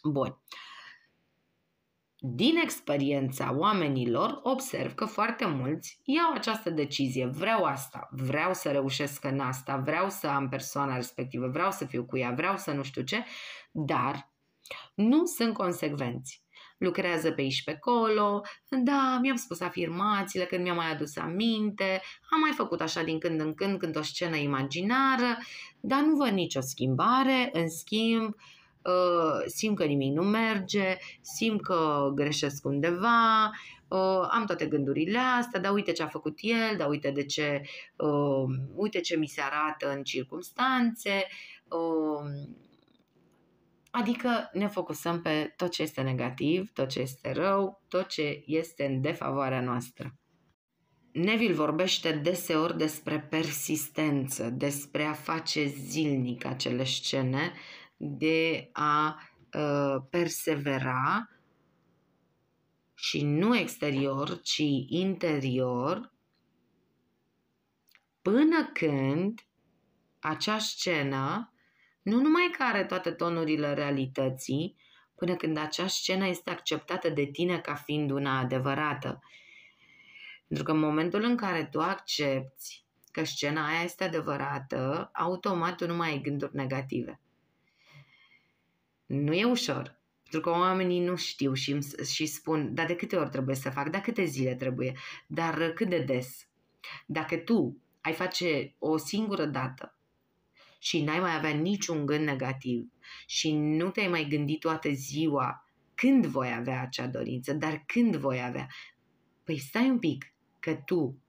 Bun. Uh, din experiența oamenilor, observ că foarte mulți iau această decizie. Vreau asta, vreau să reușesc în asta, vreau să am persoana respectivă, vreau să fiu cu ea, vreau să nu știu ce, dar nu sunt consecvenți lucrează pe aici pe acolo, da, mi-am spus afirmațiile când mi-am mai adus aminte, am mai făcut așa din când în când, când o scenă imaginară, dar nu văd nicio schimbare, în schimb, Uh, simt că nimic nu merge, simt că greșesc undeva, uh, am toate gândurile astea, dar uite ce a făcut el, dar uite de ce, uh, uite ce mi se arată în circumstanțe. Adică ne focusăm pe tot ce este negativ, tot ce este rău, tot ce este în defavoarea noastră. Neville vorbește deseori despre persistență, despre a face zilnic acele scene de a ă, persevera și nu exterior, ci interior, până când acea scenă, nu numai că are toate tonurile realității, până când acea scenă este acceptată de tine ca fiind una adevărată. Pentru că în momentul în care tu accepti că scena aia este adevărată, automat tu nu mai ai gânduri negative. Nu e ușor, pentru că oamenii nu știu și, și spun, dar de câte ori trebuie să fac, dar câte zile trebuie, dar uh, cât de des. Dacă tu ai face o singură dată și n-ai mai avea niciun gând negativ și nu te-ai mai gândit toată ziua când voi avea acea dorință, dar când voi avea, păi stai un pic că tu,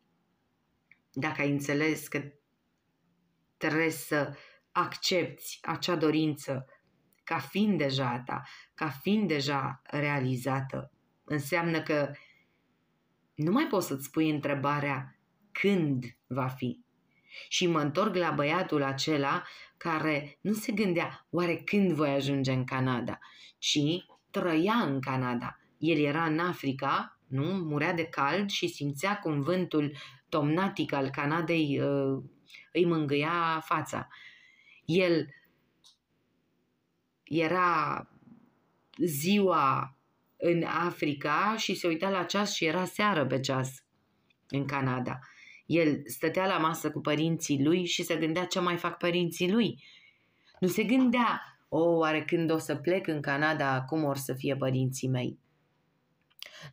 dacă ai înțeles că trebuie să accepti acea dorință ca fiind deja a ta, ca fiind deja realizată. Înseamnă că nu mai poți să-ți pui întrebarea când va fi. Și mă întorc la băiatul acela care nu se gândea oare când voi ajunge în Canada, ci trăia în Canada. El era în Africa, nu? Murea de cald și simțea cum vântul tomnatic al Canadei uh, îi mângâia fața. El era ziua în Africa și se uita la ceas și era seară pe ceas în Canada. El stătea la masă cu părinții lui și se gândea ce mai fac părinții lui. Nu se gândea, o, oh, oare când o să plec în Canada, cum or să fie părinții mei?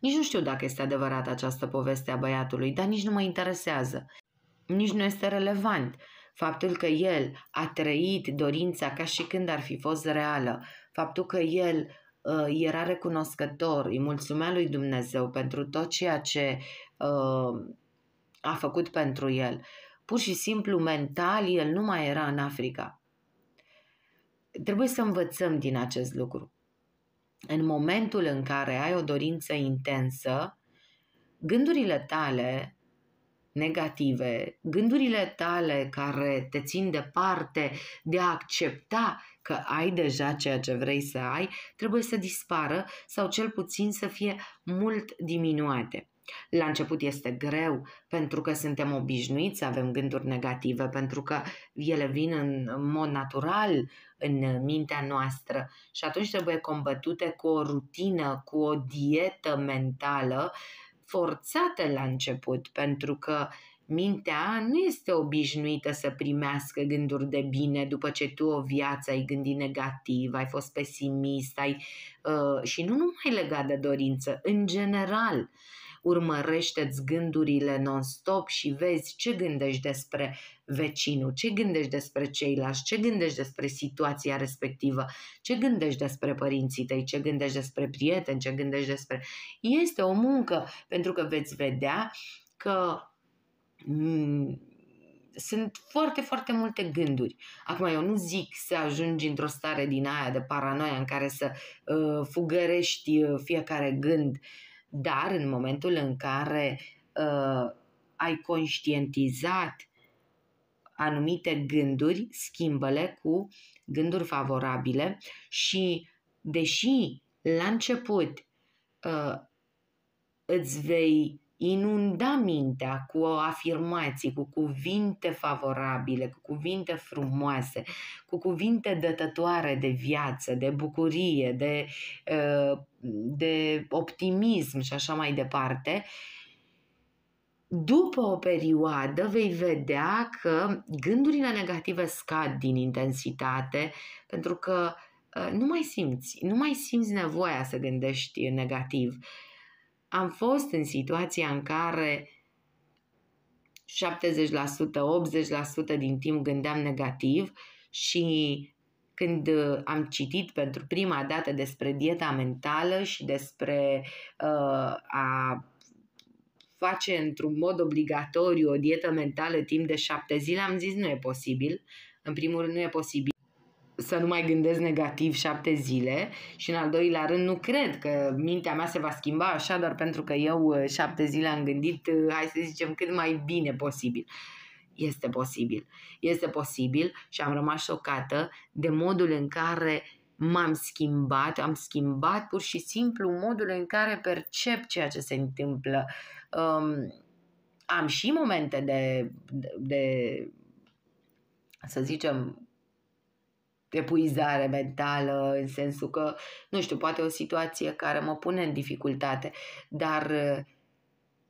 Nici nu știu dacă este adevărată această poveste a băiatului, dar nici nu mă interesează. Nici nu este relevant faptul că el a trăit dorința ca și când ar fi fost reală, faptul că el uh, era recunoscător, îi mulțumea lui Dumnezeu pentru tot ceea ce uh, a făcut pentru el. Pur și simplu mental el nu mai era în Africa. Trebuie să învățăm din acest lucru. În momentul în care ai o dorință intensă, gândurile tale negative, gândurile tale care te țin departe de a accepta că ai deja ceea ce vrei să ai, trebuie să dispară sau cel puțin să fie mult diminuate. La început este greu pentru că suntem obișnuiți să avem gânduri negative, pentru că ele vin în mod natural în mintea noastră și atunci trebuie combătute cu o rutină, cu o dietă mentală uh, forțată la început, pentru că mintea nu este obișnuită să primească gânduri de bine după ce tu o viață ai gândit negativ, ai fost pesimist, ai, uh, și nu numai legat de dorință, în general urmărește-ți gândurile non-stop și vezi ce gândești despre vecinul, ce gândești despre ceilalți, ce gândești despre situația respectivă, ce gândești despre părinții tăi, ce gândești despre prieteni, ce gândești despre... Este o muncă, pentru că veți vedea că mm, sunt foarte, foarte multe gânduri. Acum, eu nu zic să ajungi într-o stare din aia de paranoia în care să uh, fugărești uh, fiecare gând dar în momentul în care uh, ai conștientizat anumite gânduri, schimbă-le cu gânduri favorabile și deși la început uh, îți vei inunda mintea cu afirmații, cu cuvinte favorabile, cu cuvinte frumoase, cu cuvinte dătătoare de viață, de bucurie, de, uh, de optimism și așa mai departe, după o perioadă vei vedea că gândurile negative scad din intensitate pentru că uh, nu mai simți, nu mai simți nevoia să gândești negativ am fost în situația în care 70%, 80% din timp gândeam negativ și când uh, am citit pentru prima dată despre dieta mentală și despre uh, a face într-un mod obligatoriu o dietă mentală timp de șapte zile, am zis nu e posibil. În primul rând nu e posibil să nu mai gândesc negativ șapte zile și în al doilea rând nu cred că mintea mea se va schimba așa doar pentru că eu uh, șapte zile am gândit, uh, hai să zicem, cât mai bine posibil. Este posibil. Este posibil și am rămas șocată de modul în care m-am schimbat, am schimbat pur și simplu modul în care percep ceea ce se întâmplă. Um, am și momente de, de, de să zicem, epuizare mentală, în sensul că, nu știu, poate o situație care mă pune în dificultate, dar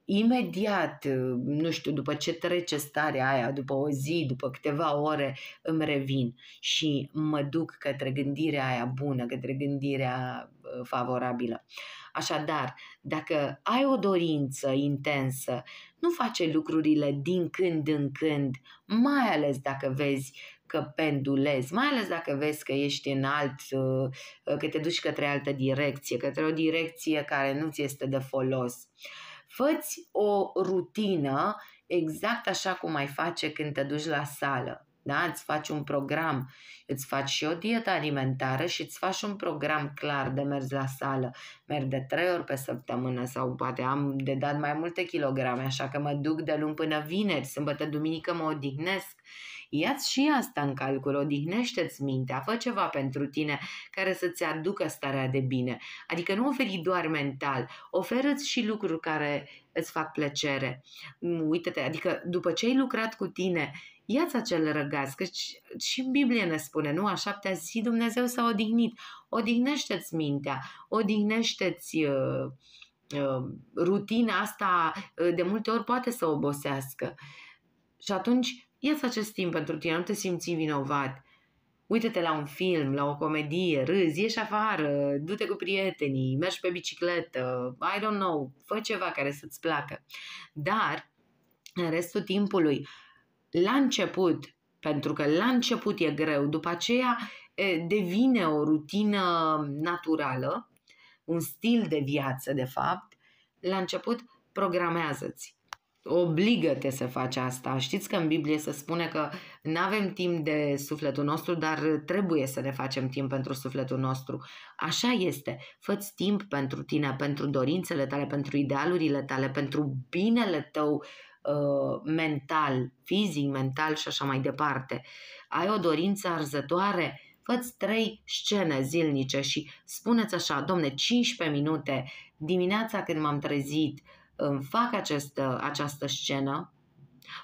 imediat, nu știu, după ce trece starea aia, după o zi, după câteva ore, îmi revin și mă duc către gândirea aia bună, către gândirea uh, favorabilă. Așadar, dacă ai o dorință intensă, nu face lucrurile din când în când, mai ales dacă vezi că pendulezi, mai ales dacă vezi că ești în alt, uh, că te duci către altă direcție, către o direcție care nu ți este de folos. Făți o rutină exact așa cum ai face când te duci la sală. Da? Îți faci un program, îți faci și o dietă alimentară și îți faci un program clar de mers la sală. Merg de trei ori pe săptămână sau poate am de dat mai multe kilograme, așa că mă duc de luni până vineri, sâmbătă, duminică mă odihnesc Iați și asta în calcul, odihnește-ți mintea, fă ceva pentru tine care să-ți aducă starea de bine. Adică nu oferi doar mental, oferă-ți și lucruri care îți fac plăcere. Mm, Uită-te, adică după ce ai lucrat cu tine, ia-ți acel răgaz, că și Biblie ne spune, nu? A șaptea zi Dumnezeu s-a odihnit. Odihnește-ți mintea, odihnește-ți uh, uh, rutina asta, uh, de multe ori poate să obosească. Și atunci Ia-ți acest timp pentru tine, nu te simți vinovat. Uită-te la un film, la o comedie, râzi, ieși afară, du-te cu prietenii, mergi pe bicicletă, I don't know, fă ceva care să-ți placă. Dar, în restul timpului, la început, pentru că la început e greu, după aceea devine o rutină naturală, un stil de viață, de fapt, la început programează-ți obligă-te să faci asta. Știți că în Biblie se spune că nu avem timp de sufletul nostru, dar trebuie să ne facem timp pentru sufletul nostru. Așa este. Făți timp pentru tine, pentru dorințele tale, pentru idealurile tale, pentru binele tău uh, mental, fizic, mental și așa mai departe. Ai o dorință arzătoare? Făți trei scene zilnice și spuneți așa, domne, 15 minute dimineața când m-am trezit, uh, îmi fac acest, uh, această scenă,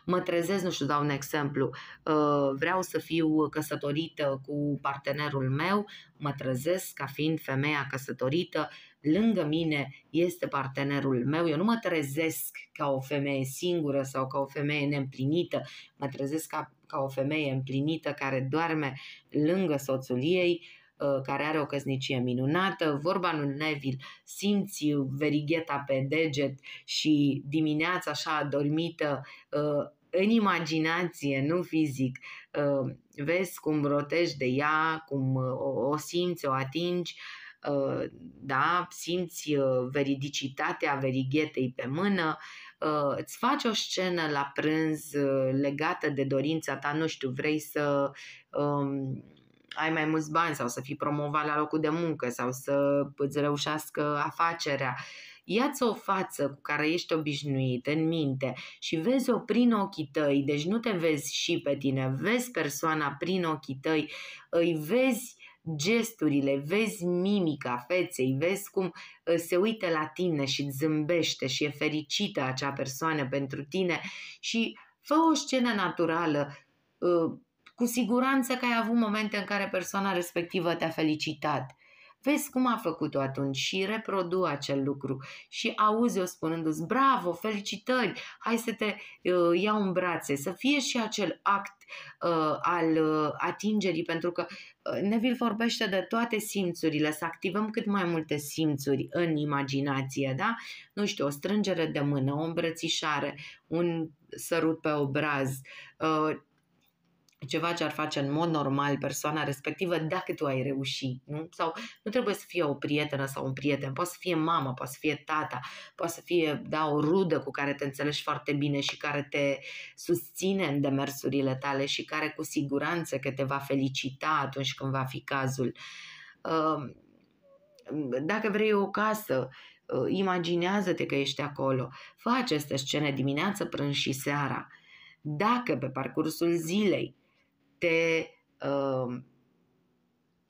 mă trezesc, nu știu, dau un exemplu, uh, vreau să fiu căsătorită cu partenerul meu, mă trezesc ca fiind femeia căsătorită, lângă mine este partenerul meu, eu nu mă trezesc ca o femeie singură sau ca o femeie neîmplinită, mă trezesc ca, ca o femeie împlinită care doarme lângă soțul ei, Uh, care are o căsnicie minunată, vorba lui Neville, simți verigheta pe deget și dimineața așa adormită, uh, în imaginație, nu fizic, uh, vezi cum rotești de ea, cum o simți, o atingi, da, simți veridicitatea verighetei pe mână, îți faci o scenă la prânz legată de dorința ta, nu știu, vrei să um, ai mai mulți bani sau să fii promovat la locul de muncă sau să îți reușească afacerea. Iați o față cu care ești obișnuit în minte și vezi-o prin ochii tăi, deci nu te vezi și pe tine, vezi persoana prin ochii tăi, îi vezi gesturile, vezi mimica feței, vezi cum uh, se uită la tine și zâmbește și e fericită acea persoană pentru tine și fă o scenă naturală, uh, cu siguranță că ai avut momente în care persoana respectivă te-a felicitat. Vezi cum a făcut-o atunci și reprodu acel lucru și auzi-o spunându-ți bravo, felicitări, hai să te uh, iau în brațe, să fie și acel act uh, al uh, atingerii, pentru că uh, Neville vorbește de toate simțurile, să activăm cât mai multe simțuri în imaginație, da? Nu știu, o strângere de mână, o îmbrățișare, un sărut pe obraz, uh, ceva ce ar face în mod normal persoana respectivă dacă tu ai reușit, nu? Sau nu trebuie să fie o prietenă sau un prieten, poate să fie mama, poate să fie tata, poate să fie, da, o rudă cu care te înțelegi foarte bine și care te susține în demersurile tale și care cu siguranță că te va felicita atunci când va fi cazul. Dacă vrei o casă, ă, imaginează-te că ești acolo. Fă aceste scene dimineață, prânz și seara. Dacă pe parcursul zilei te uh,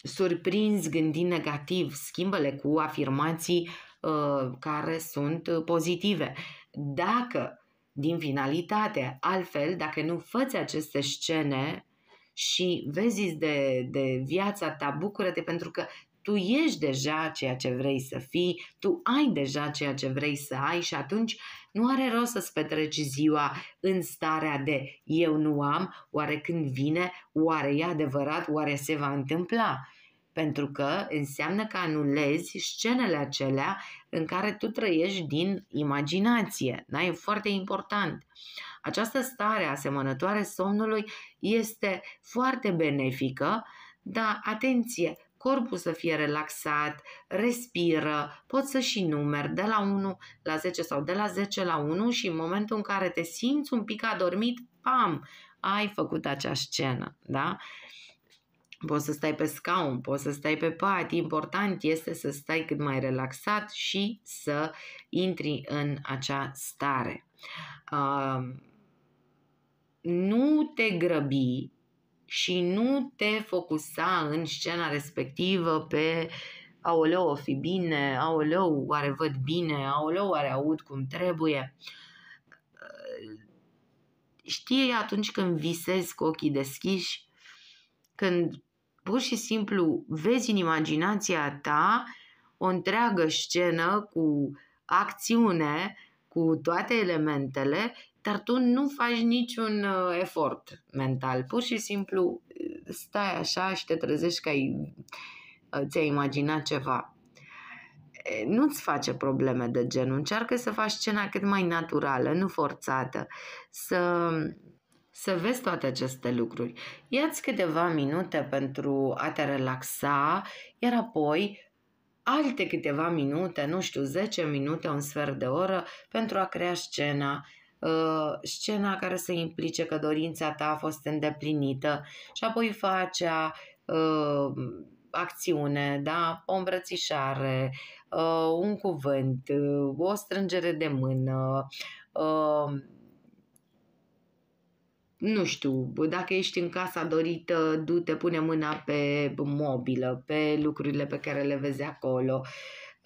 surprinzi gândind negativ, schimbă-le cu afirmații uh, care sunt uh, pozitive. Dacă din finalitate, altfel, dacă nu faci aceste scene și vezi de, de viața ta, bucură-te pentru că tu ești deja ceea ce vrei să fii, tu ai deja ceea ce vrei să ai și atunci nu are rost să-ți petreci ziua în starea de eu nu am, oare când vine, oare e adevărat, oare se va întâmpla pentru că înseamnă că anulezi scenele acelea în care tu trăiești din imaginație. Da? E foarte important. Această stare asemănătoare somnului este foarte benefică, dar atenție, corpul să fie relaxat, respiră, poți să și numeri de la 1 la 10 sau de la 10 la 1 și în momentul în care te simți un pic adormit, pam, ai făcut acea scenă, da? Poți să stai pe scaun, poți să stai pe pat, important este să stai cât mai relaxat și să intri în acea stare. Uh, nu te grăbi și nu te focusa în scena respectivă pe aoleu, o fi bine, aoleu, oare văd bine, aoleu, oare aud cum trebuie. Știi atunci când visezi cu ochii deschiși, când pur și simplu vezi în imaginația ta o întreagă scenă cu acțiune, cu toate elementele dar tu nu faci niciun uh, efort mental. Pur și simplu uh, stai așa și te trezești că ai, uh, ți-ai imaginat ceva. Nu-ți face probleme de genul. Încearcă să faci scena cât mai naturală, nu forțată. Să, să vezi toate aceste lucruri. Ia-ți câteva minute pentru a te relaxa, iar apoi alte câteva minute, nu știu, 10 minute, un sfert de oră, pentru a crea scena Uh, scena care să implice că dorința ta a fost îndeplinită și apoi face uh, acțiune, da? o îmbrățișare, uh, un cuvânt, o strângere de mână, nu știu, dacă ești în casa dorită, du-te, pune mâna pe mobilă, pe lucrurile pe care le vezi acolo. Uh,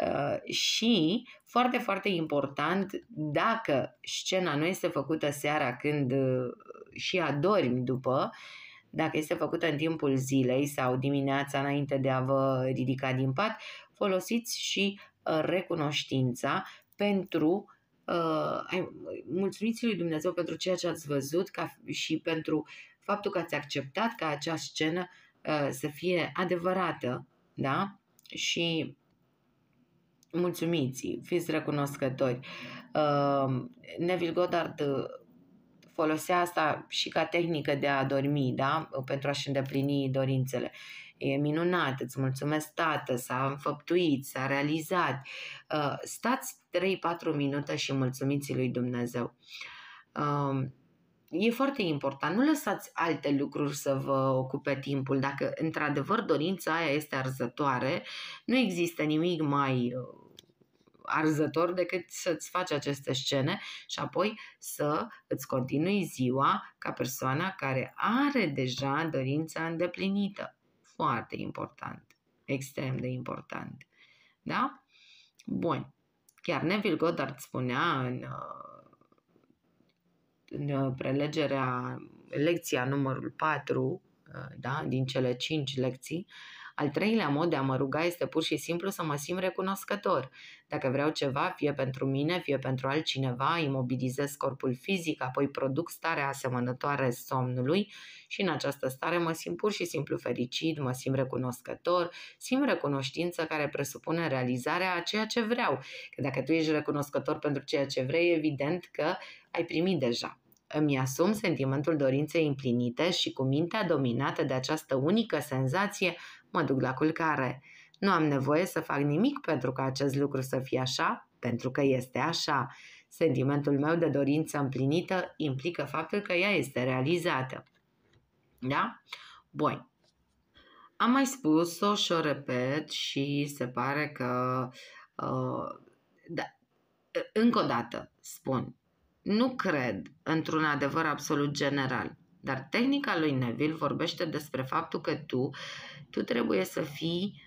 Ă, și, foarte, foarte important, dacă scena nu este făcută seara când ă, și adormi după, dacă este făcută în timpul zilei sau dimineața înainte de a vă ridica din pat, folosiți și ă, recunoștința pentru uh, mulțumiți lui Dumnezeu pentru ceea ce ați văzut ca, și pentru faptul că ați acceptat ca acea scenă uh, să fie adevărată, da? Și mulțumiți, fiți recunoscători. Ehm, Neville Goddard uh, folosea asta și ca tehnică de a dormi, da? pentru a-și îndeplini dorințele. E minunat, îți mulțumesc tată, s-a înfăptuit, s-a realizat. Ehm, stați 3-4 minute și mulțumiți lui Dumnezeu. Ehm, e foarte important. Nu lăsați alte lucruri să vă ocupe timpul. Dacă într-adevăr dorința aia este arzătoare, nu există nimic mai arzător decât să-ți faci aceste scene și apoi să îți continui ziua ca persoana care are deja dorința îndeplinită. Foarte important, extrem de important. Da? Bun. Chiar Neville Goddard spunea în, uh, în uh, prelegerea, lecția numărul 4, uh, da, din cele 5 lecții, uh, al treilea mod de a mă ruga este pur și simplu să mă simt recunoscător. Dacă vreau ceva, fie pentru mine, fie pentru altcineva, imobilizez corpul fizic, apoi produc starea asemănătoare somnului și în această stare mă simt pur și simplu fericit, mă simt recunoscător, simt recunoștință care presupune realizarea a ceea ce vreau. Că dacă tu ești recunoscător pentru ceea ce vrei, evident că ai primit deja îmi asum sentimentul dorinței împlinite și cu mintea dominată de această unică senzație mă duc la culcare. Nu am nevoie să fac nimic pentru ca acest lucru să fie așa, pentru că este așa. Sentimentul meu de dorință împlinită implică faptul că ea este realizată. Da? Bun. Am mai spus-o și o repet și se pare că. Uh, da, încă o dată spun, nu cred într-un adevăr absolut general, dar tehnica lui Neville vorbește despre faptul că tu tu trebuie să fii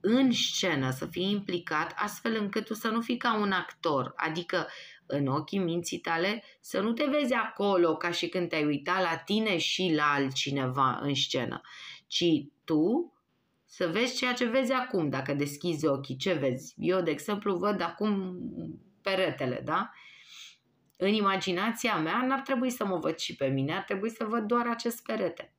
în scenă, să fii implicat astfel încât tu să nu fii ca un actor, adică în ochii minții tale să nu te vezi acolo ca și când te-ai uitat la tine și la altcineva în scenă, ci tu să vezi ceea ce vezi acum, dacă deschizi ochii, ce vezi? Eu, de exemplu, văd acum peretele, da? În imaginația mea n-ar trebui să mă văd și pe mine, ar trebui să văd doar acest perete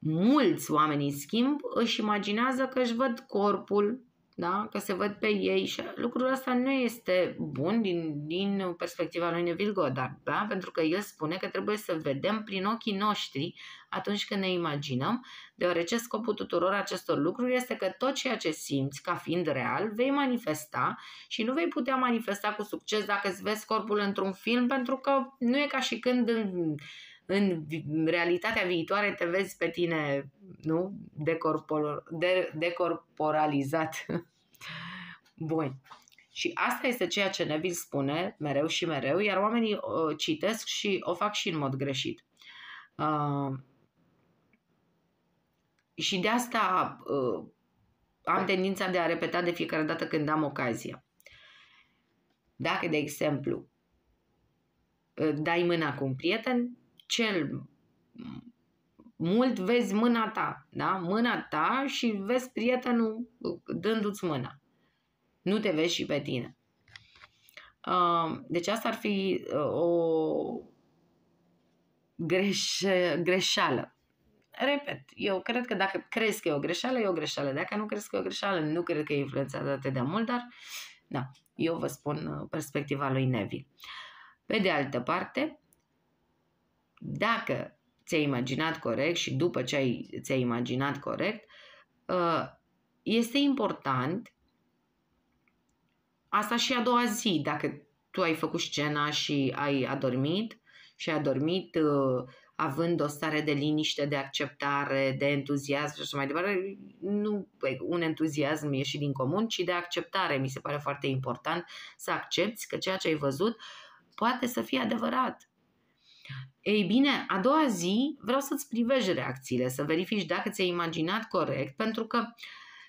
mulți oameni, în schimb, își imaginează că își văd corpul, da? că se văd pe ei și lucrul ăsta nu este bun din, din perspectiva lui Neville Goddard, da? pentru că el spune că trebuie să vedem prin ochii noștri atunci când ne imaginăm, deoarece scopul tuturor acestor lucruri este că tot ceea ce simți ca fiind real vei manifesta și nu vei putea manifesta cu succes dacă îți vezi corpul într-un film pentru că nu e ca și când în în realitatea viitoare te vezi pe tine, nu? Decorpor, de, decorporalizat. Bun. Și asta este ceea ce Neville spune mereu și mereu, iar oamenii o uh, citesc și o fac și în mod greșit. Uh, și de asta uh, am tendința de a repeta de fiecare dată când am ocazia. Dacă, de exemplu, uh, dai mâna cu un prieten, cel mult vezi mâna ta, da? Mâna ta și vezi prietenul dându-ți mâna. Nu te vezi și pe tine. Uh, deci asta ar fi uh, o greș, greșeală. Repet, eu cred că dacă crezi că e o greșeală, e o greșeală. Dacă nu crezi că e o greșeală, nu cred că e influențată atât de mult, dar da, eu vă spun uh, perspectiva lui Neville. Pe de altă parte, dacă ți-ai imaginat corect și după ce ai, ți-ai imaginat corect, uh, este important asta și a doua zi, dacă tu ai făcut scena și ai adormit și ai adormit uh, având o stare de liniște, de acceptare, de entuziasm și așa mai departe, nu un entuziasm ieșit din comun, ci de acceptare. Mi se pare foarte important să accepti că ceea ce ai văzut poate să fie adevărat ei bine, a doua zi vreau să-ți privești reacțiile, să verifici dacă ți-ai imaginat corect, pentru că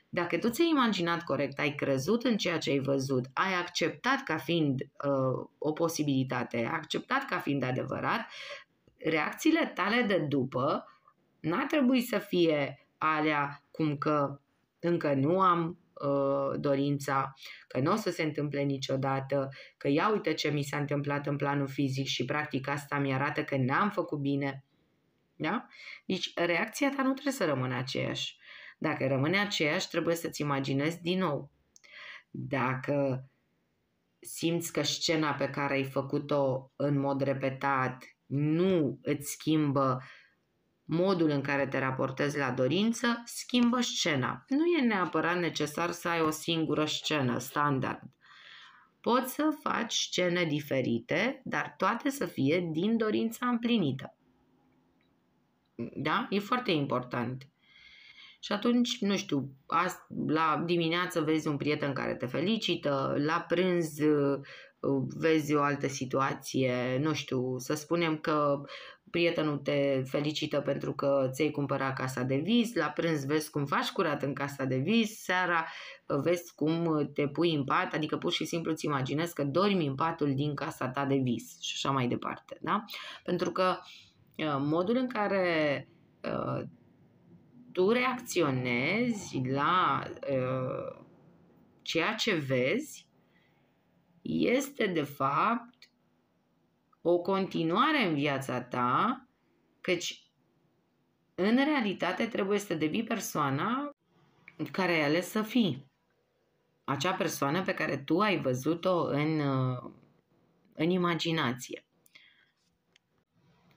dacă tu ți-ai imaginat corect, ai crezut în ceea ce ai văzut, ai acceptat ca fiind uh, o posibilitate, ai acceptat ca fiind adevărat, reacțiile tale de după n-ar trebui să fie alea cum că încă nu am Uh, dorința că nu o să se întâmple niciodată, că ia uite ce mi s-a întâmplat în planul fizic și practic asta mi arată că n-am făcut bine. Da? Deci reacția ta nu trebuie să rămână aceeași. Dacă rămâne aceeași, trebuie să-ți imaginezi din nou. Dacă simți că scena pe care ai făcut-o în mod repetat nu îți schimbă uh, modul în care te raportezi la dorință schimbă scena. Nu e neapărat necesar să ai o singură scenă standard. Poți să faci scene diferite, dar toate să fie din dorința împlinită. Da? E foarte important. Și atunci, nu știu, la dimineață vezi un prieten care te felicită, la prânz uh, vezi o altă situație, nu știu, să spunem că prietenul te felicită pentru că ți-ai cumpărat casa de vis, la prânz vezi cum faci curat în casa de vis, seara vezi cum te pui în pat, adică pur și simplu îți imaginezi că dormi în patul din casa ta de vis și așa mai departe. Da? Pentru că ă, modul în care ă, tu reacționezi la ă, ceea ce vezi este de fapt o continuare în viața ta, căci în realitate trebuie să devii persoana care ai ales să fii. Acea persoană pe care tu ai văzut-o în, în imaginație.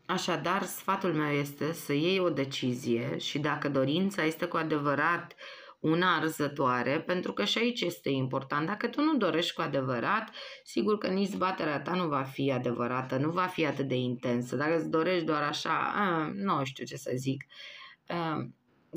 Așadar, sfatul meu este să iei o decizie și dacă dorința este cu adevărat uh, una arzătoare, pentru că și aici este important. Dacă tu nu dorești cu adevărat, sigur că nici zbaterea ta nu va fi adevărată, nu va fi atât de intensă. Dacă îți dorești doar așa, a, nu știu ce să zic, a,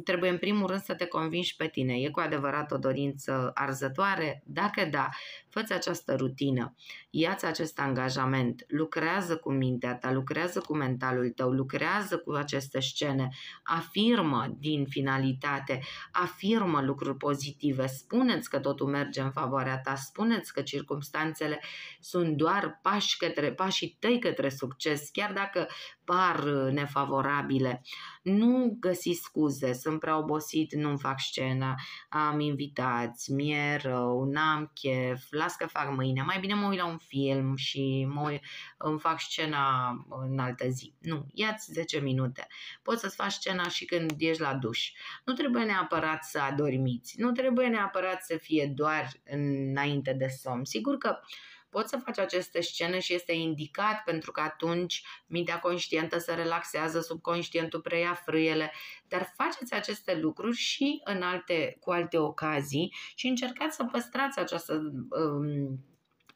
trebuie în primul rând să te convingi pe tine. E cu adevărat o dorință arzătoare? Dacă da, Făți această rutină, iați acest angajament, lucrează cu mintea ta, lucrează cu mentalul tău, lucrează cu aceste scene, afirmă din finalitate, afirmă lucruri pozitive, spuneți că totul merge în favoarea ta, spuneți că circumstanțele sunt doar pași către, pașii tăi către succes, chiar dacă par nefavorabile. Nu găsi scuze, sunt prea obosit, nu-mi fac scena, am invitați, mi-e rău, n-am chef, la las că fac mâine, mai bine mă uit la un film și mă, uit, îmi fac scena în altă zi. Nu, ia-ți 10 minute. Poți să-ți faci scena și când ești la duș. Nu trebuie neapărat să adormiți, nu trebuie neapărat să fie doar înainte de somn. Sigur că uh, poți să faci aceste scene și este indicat pentru că atunci mintea conștientă se relaxează, subconștientul preia frâiele, dar faceți aceste lucruri și în alte, cu alte ocazii și încercați să păstrați această um,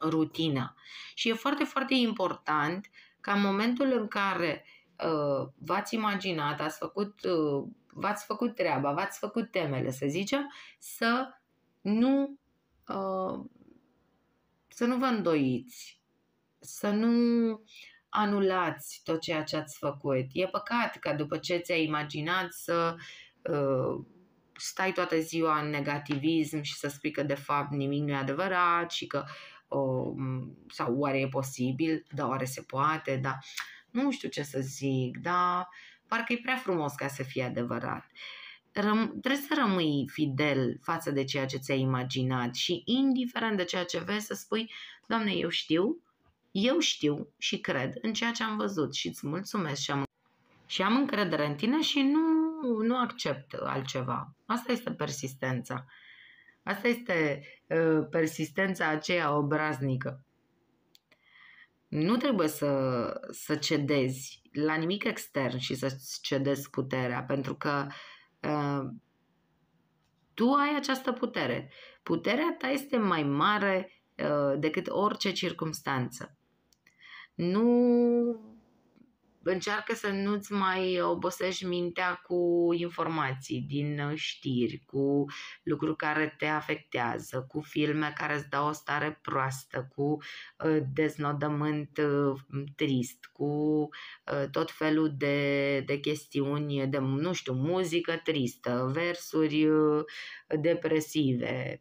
rutină. Și e foarte, foarte important ca în momentul în care uh, v-ați imaginat, ați făcut, uh, v-ați făcut treaba, v-ați făcut temele, să zicem, să nu uh, să nu vă îndoiți, să nu anulați tot ceea ce ați făcut. E păcat că după ce ți-ai imaginat să uh, stai toată ziua în negativism și să spui că de fapt nimic nu e adevărat și că uh, sau oare e posibil, da, oare se poate, da. Nu știu ce să zic, da, parcă e prea frumos ca să fie adevărat. Uh, răm- trebuie să rămâi fidel față de ceea ce ți-ai imaginat și indiferent de ceea ce vezi să spui, Doamne, eu știu, eu știu și cred în ceea ce am văzut și îți mulțumesc și am, și am încredere în tine și nu, nu accept altceva. Asta este persistența. Asta este uh, persistența aceea obraznică. Nu trebuie să, să cedezi la nimic extern și să cedezi puterea, pentru că uh, Ehm, tu ai această putere. Puterea ta este mai mare ehm, decât orice circumstanță. Nu încearcă să nu-ți mai obosești mintea cu informații din știri, cu lucruri care te afectează, cu filme care îți dau o stare proastă, cu ă, deznodământ ă, trist, cu ă, tot felul de, de chestiuni, de, nu știu, muzică tristă, versuri depresive,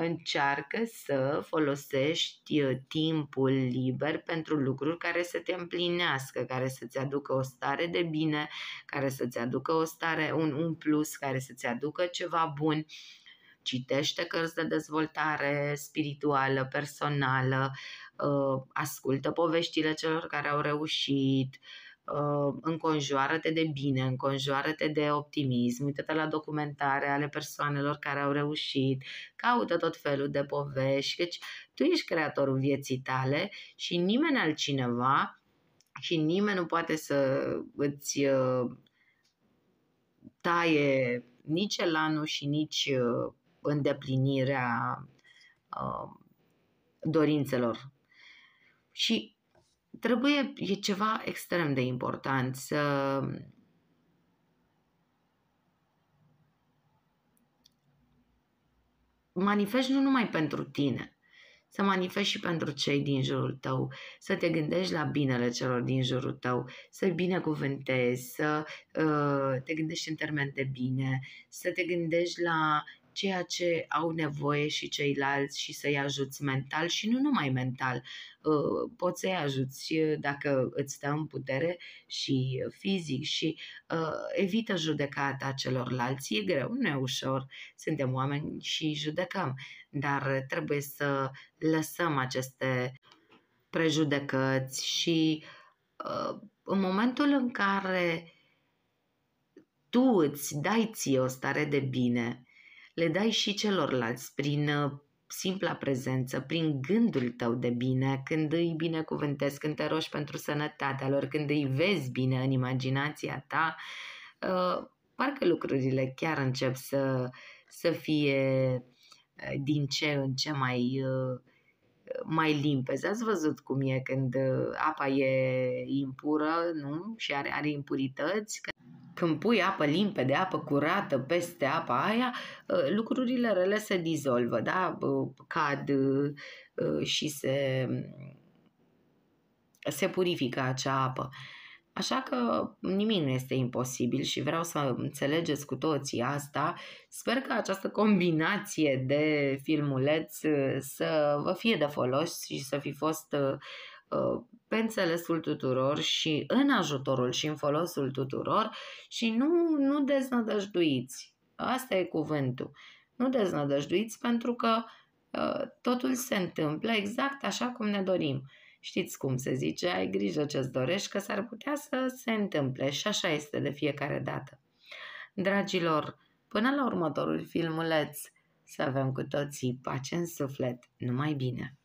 încearcă să folosești uh, timpul liber pentru lucruri care să te împlinească, care să-ți aducă o stare de bine, care să-ți aducă o stare, un, un plus, care să-ți aducă ceva bun. Citește cărți de dezvoltare spirituală, personală, uh, ascultă poveștile celor care au reușit, uh, înconjoară-te de bine, înconjoară-te de optimism, uită-te la documentare ale persoanelor care au reușit, caută tot felul de povești, căci tu ești creatorul vieții tale și nimeni altcineva și nimeni nu poate să îți uh, taie nici elanul și nici uh, îndeplinirea uh, dorințelor. Și trebuie, e ceva extrem de important să manifesti nu numai pentru tine, să manifesti și pentru cei din jurul tău, să te gândești la binele celor din jurul tău, să binecuvântezi, să uh, te gândești în termen de bine, să te gândești la ceea ce au nevoie și ceilalți și să-i ajuți mental și nu numai mental. Uh, poți să-i ajuți uh, dacă îți stă în putere și fizic și uh, evită judecata celorlalți. E greu, nu e ușor, suntem oameni și judecăm, dar trebuie să lăsăm aceste prejudecăți și în momentul în care tu îți dai ție o stare de bine, le dai și celorlalți prin uh, simpla prezență, prin gândul tău de bine, când îi binecuvântezi, când te roși pentru sănătatea lor, când îi vezi bine în imaginația ta, uh, parcă lucrurile chiar încep să, să fie uh, din ce în ce mai mai limpezi. Ați văzut cum e când apa e impură, nu? Și are, are impurități când pui apă limpede, apă curată peste apa aia, ă, lucrurile rele se dizolvă, da? cad ă, ă, și se, se purifică acea apă. Așa că nimic nu este imposibil și vreau să înțelegeți cu toții asta. Sper că această combinație de filmuleț să vă fie de folos și să fi fost Uh, pe înțelesul tuturor și în ajutorul și în folosul tuturor și nu, nu deznădăjduiți. Asta e cuvântul. Nu deznădăjduiți pentru că uh, totul se întâmplă exact așa cum ne dorim. Știți cum se zice, ai grijă ce-ți dorești, că s-ar putea să se întâmple și așa este de fiecare dată. Dragilor, până la următorul filmuleț, să avem cu toții pace în suflet, numai bine!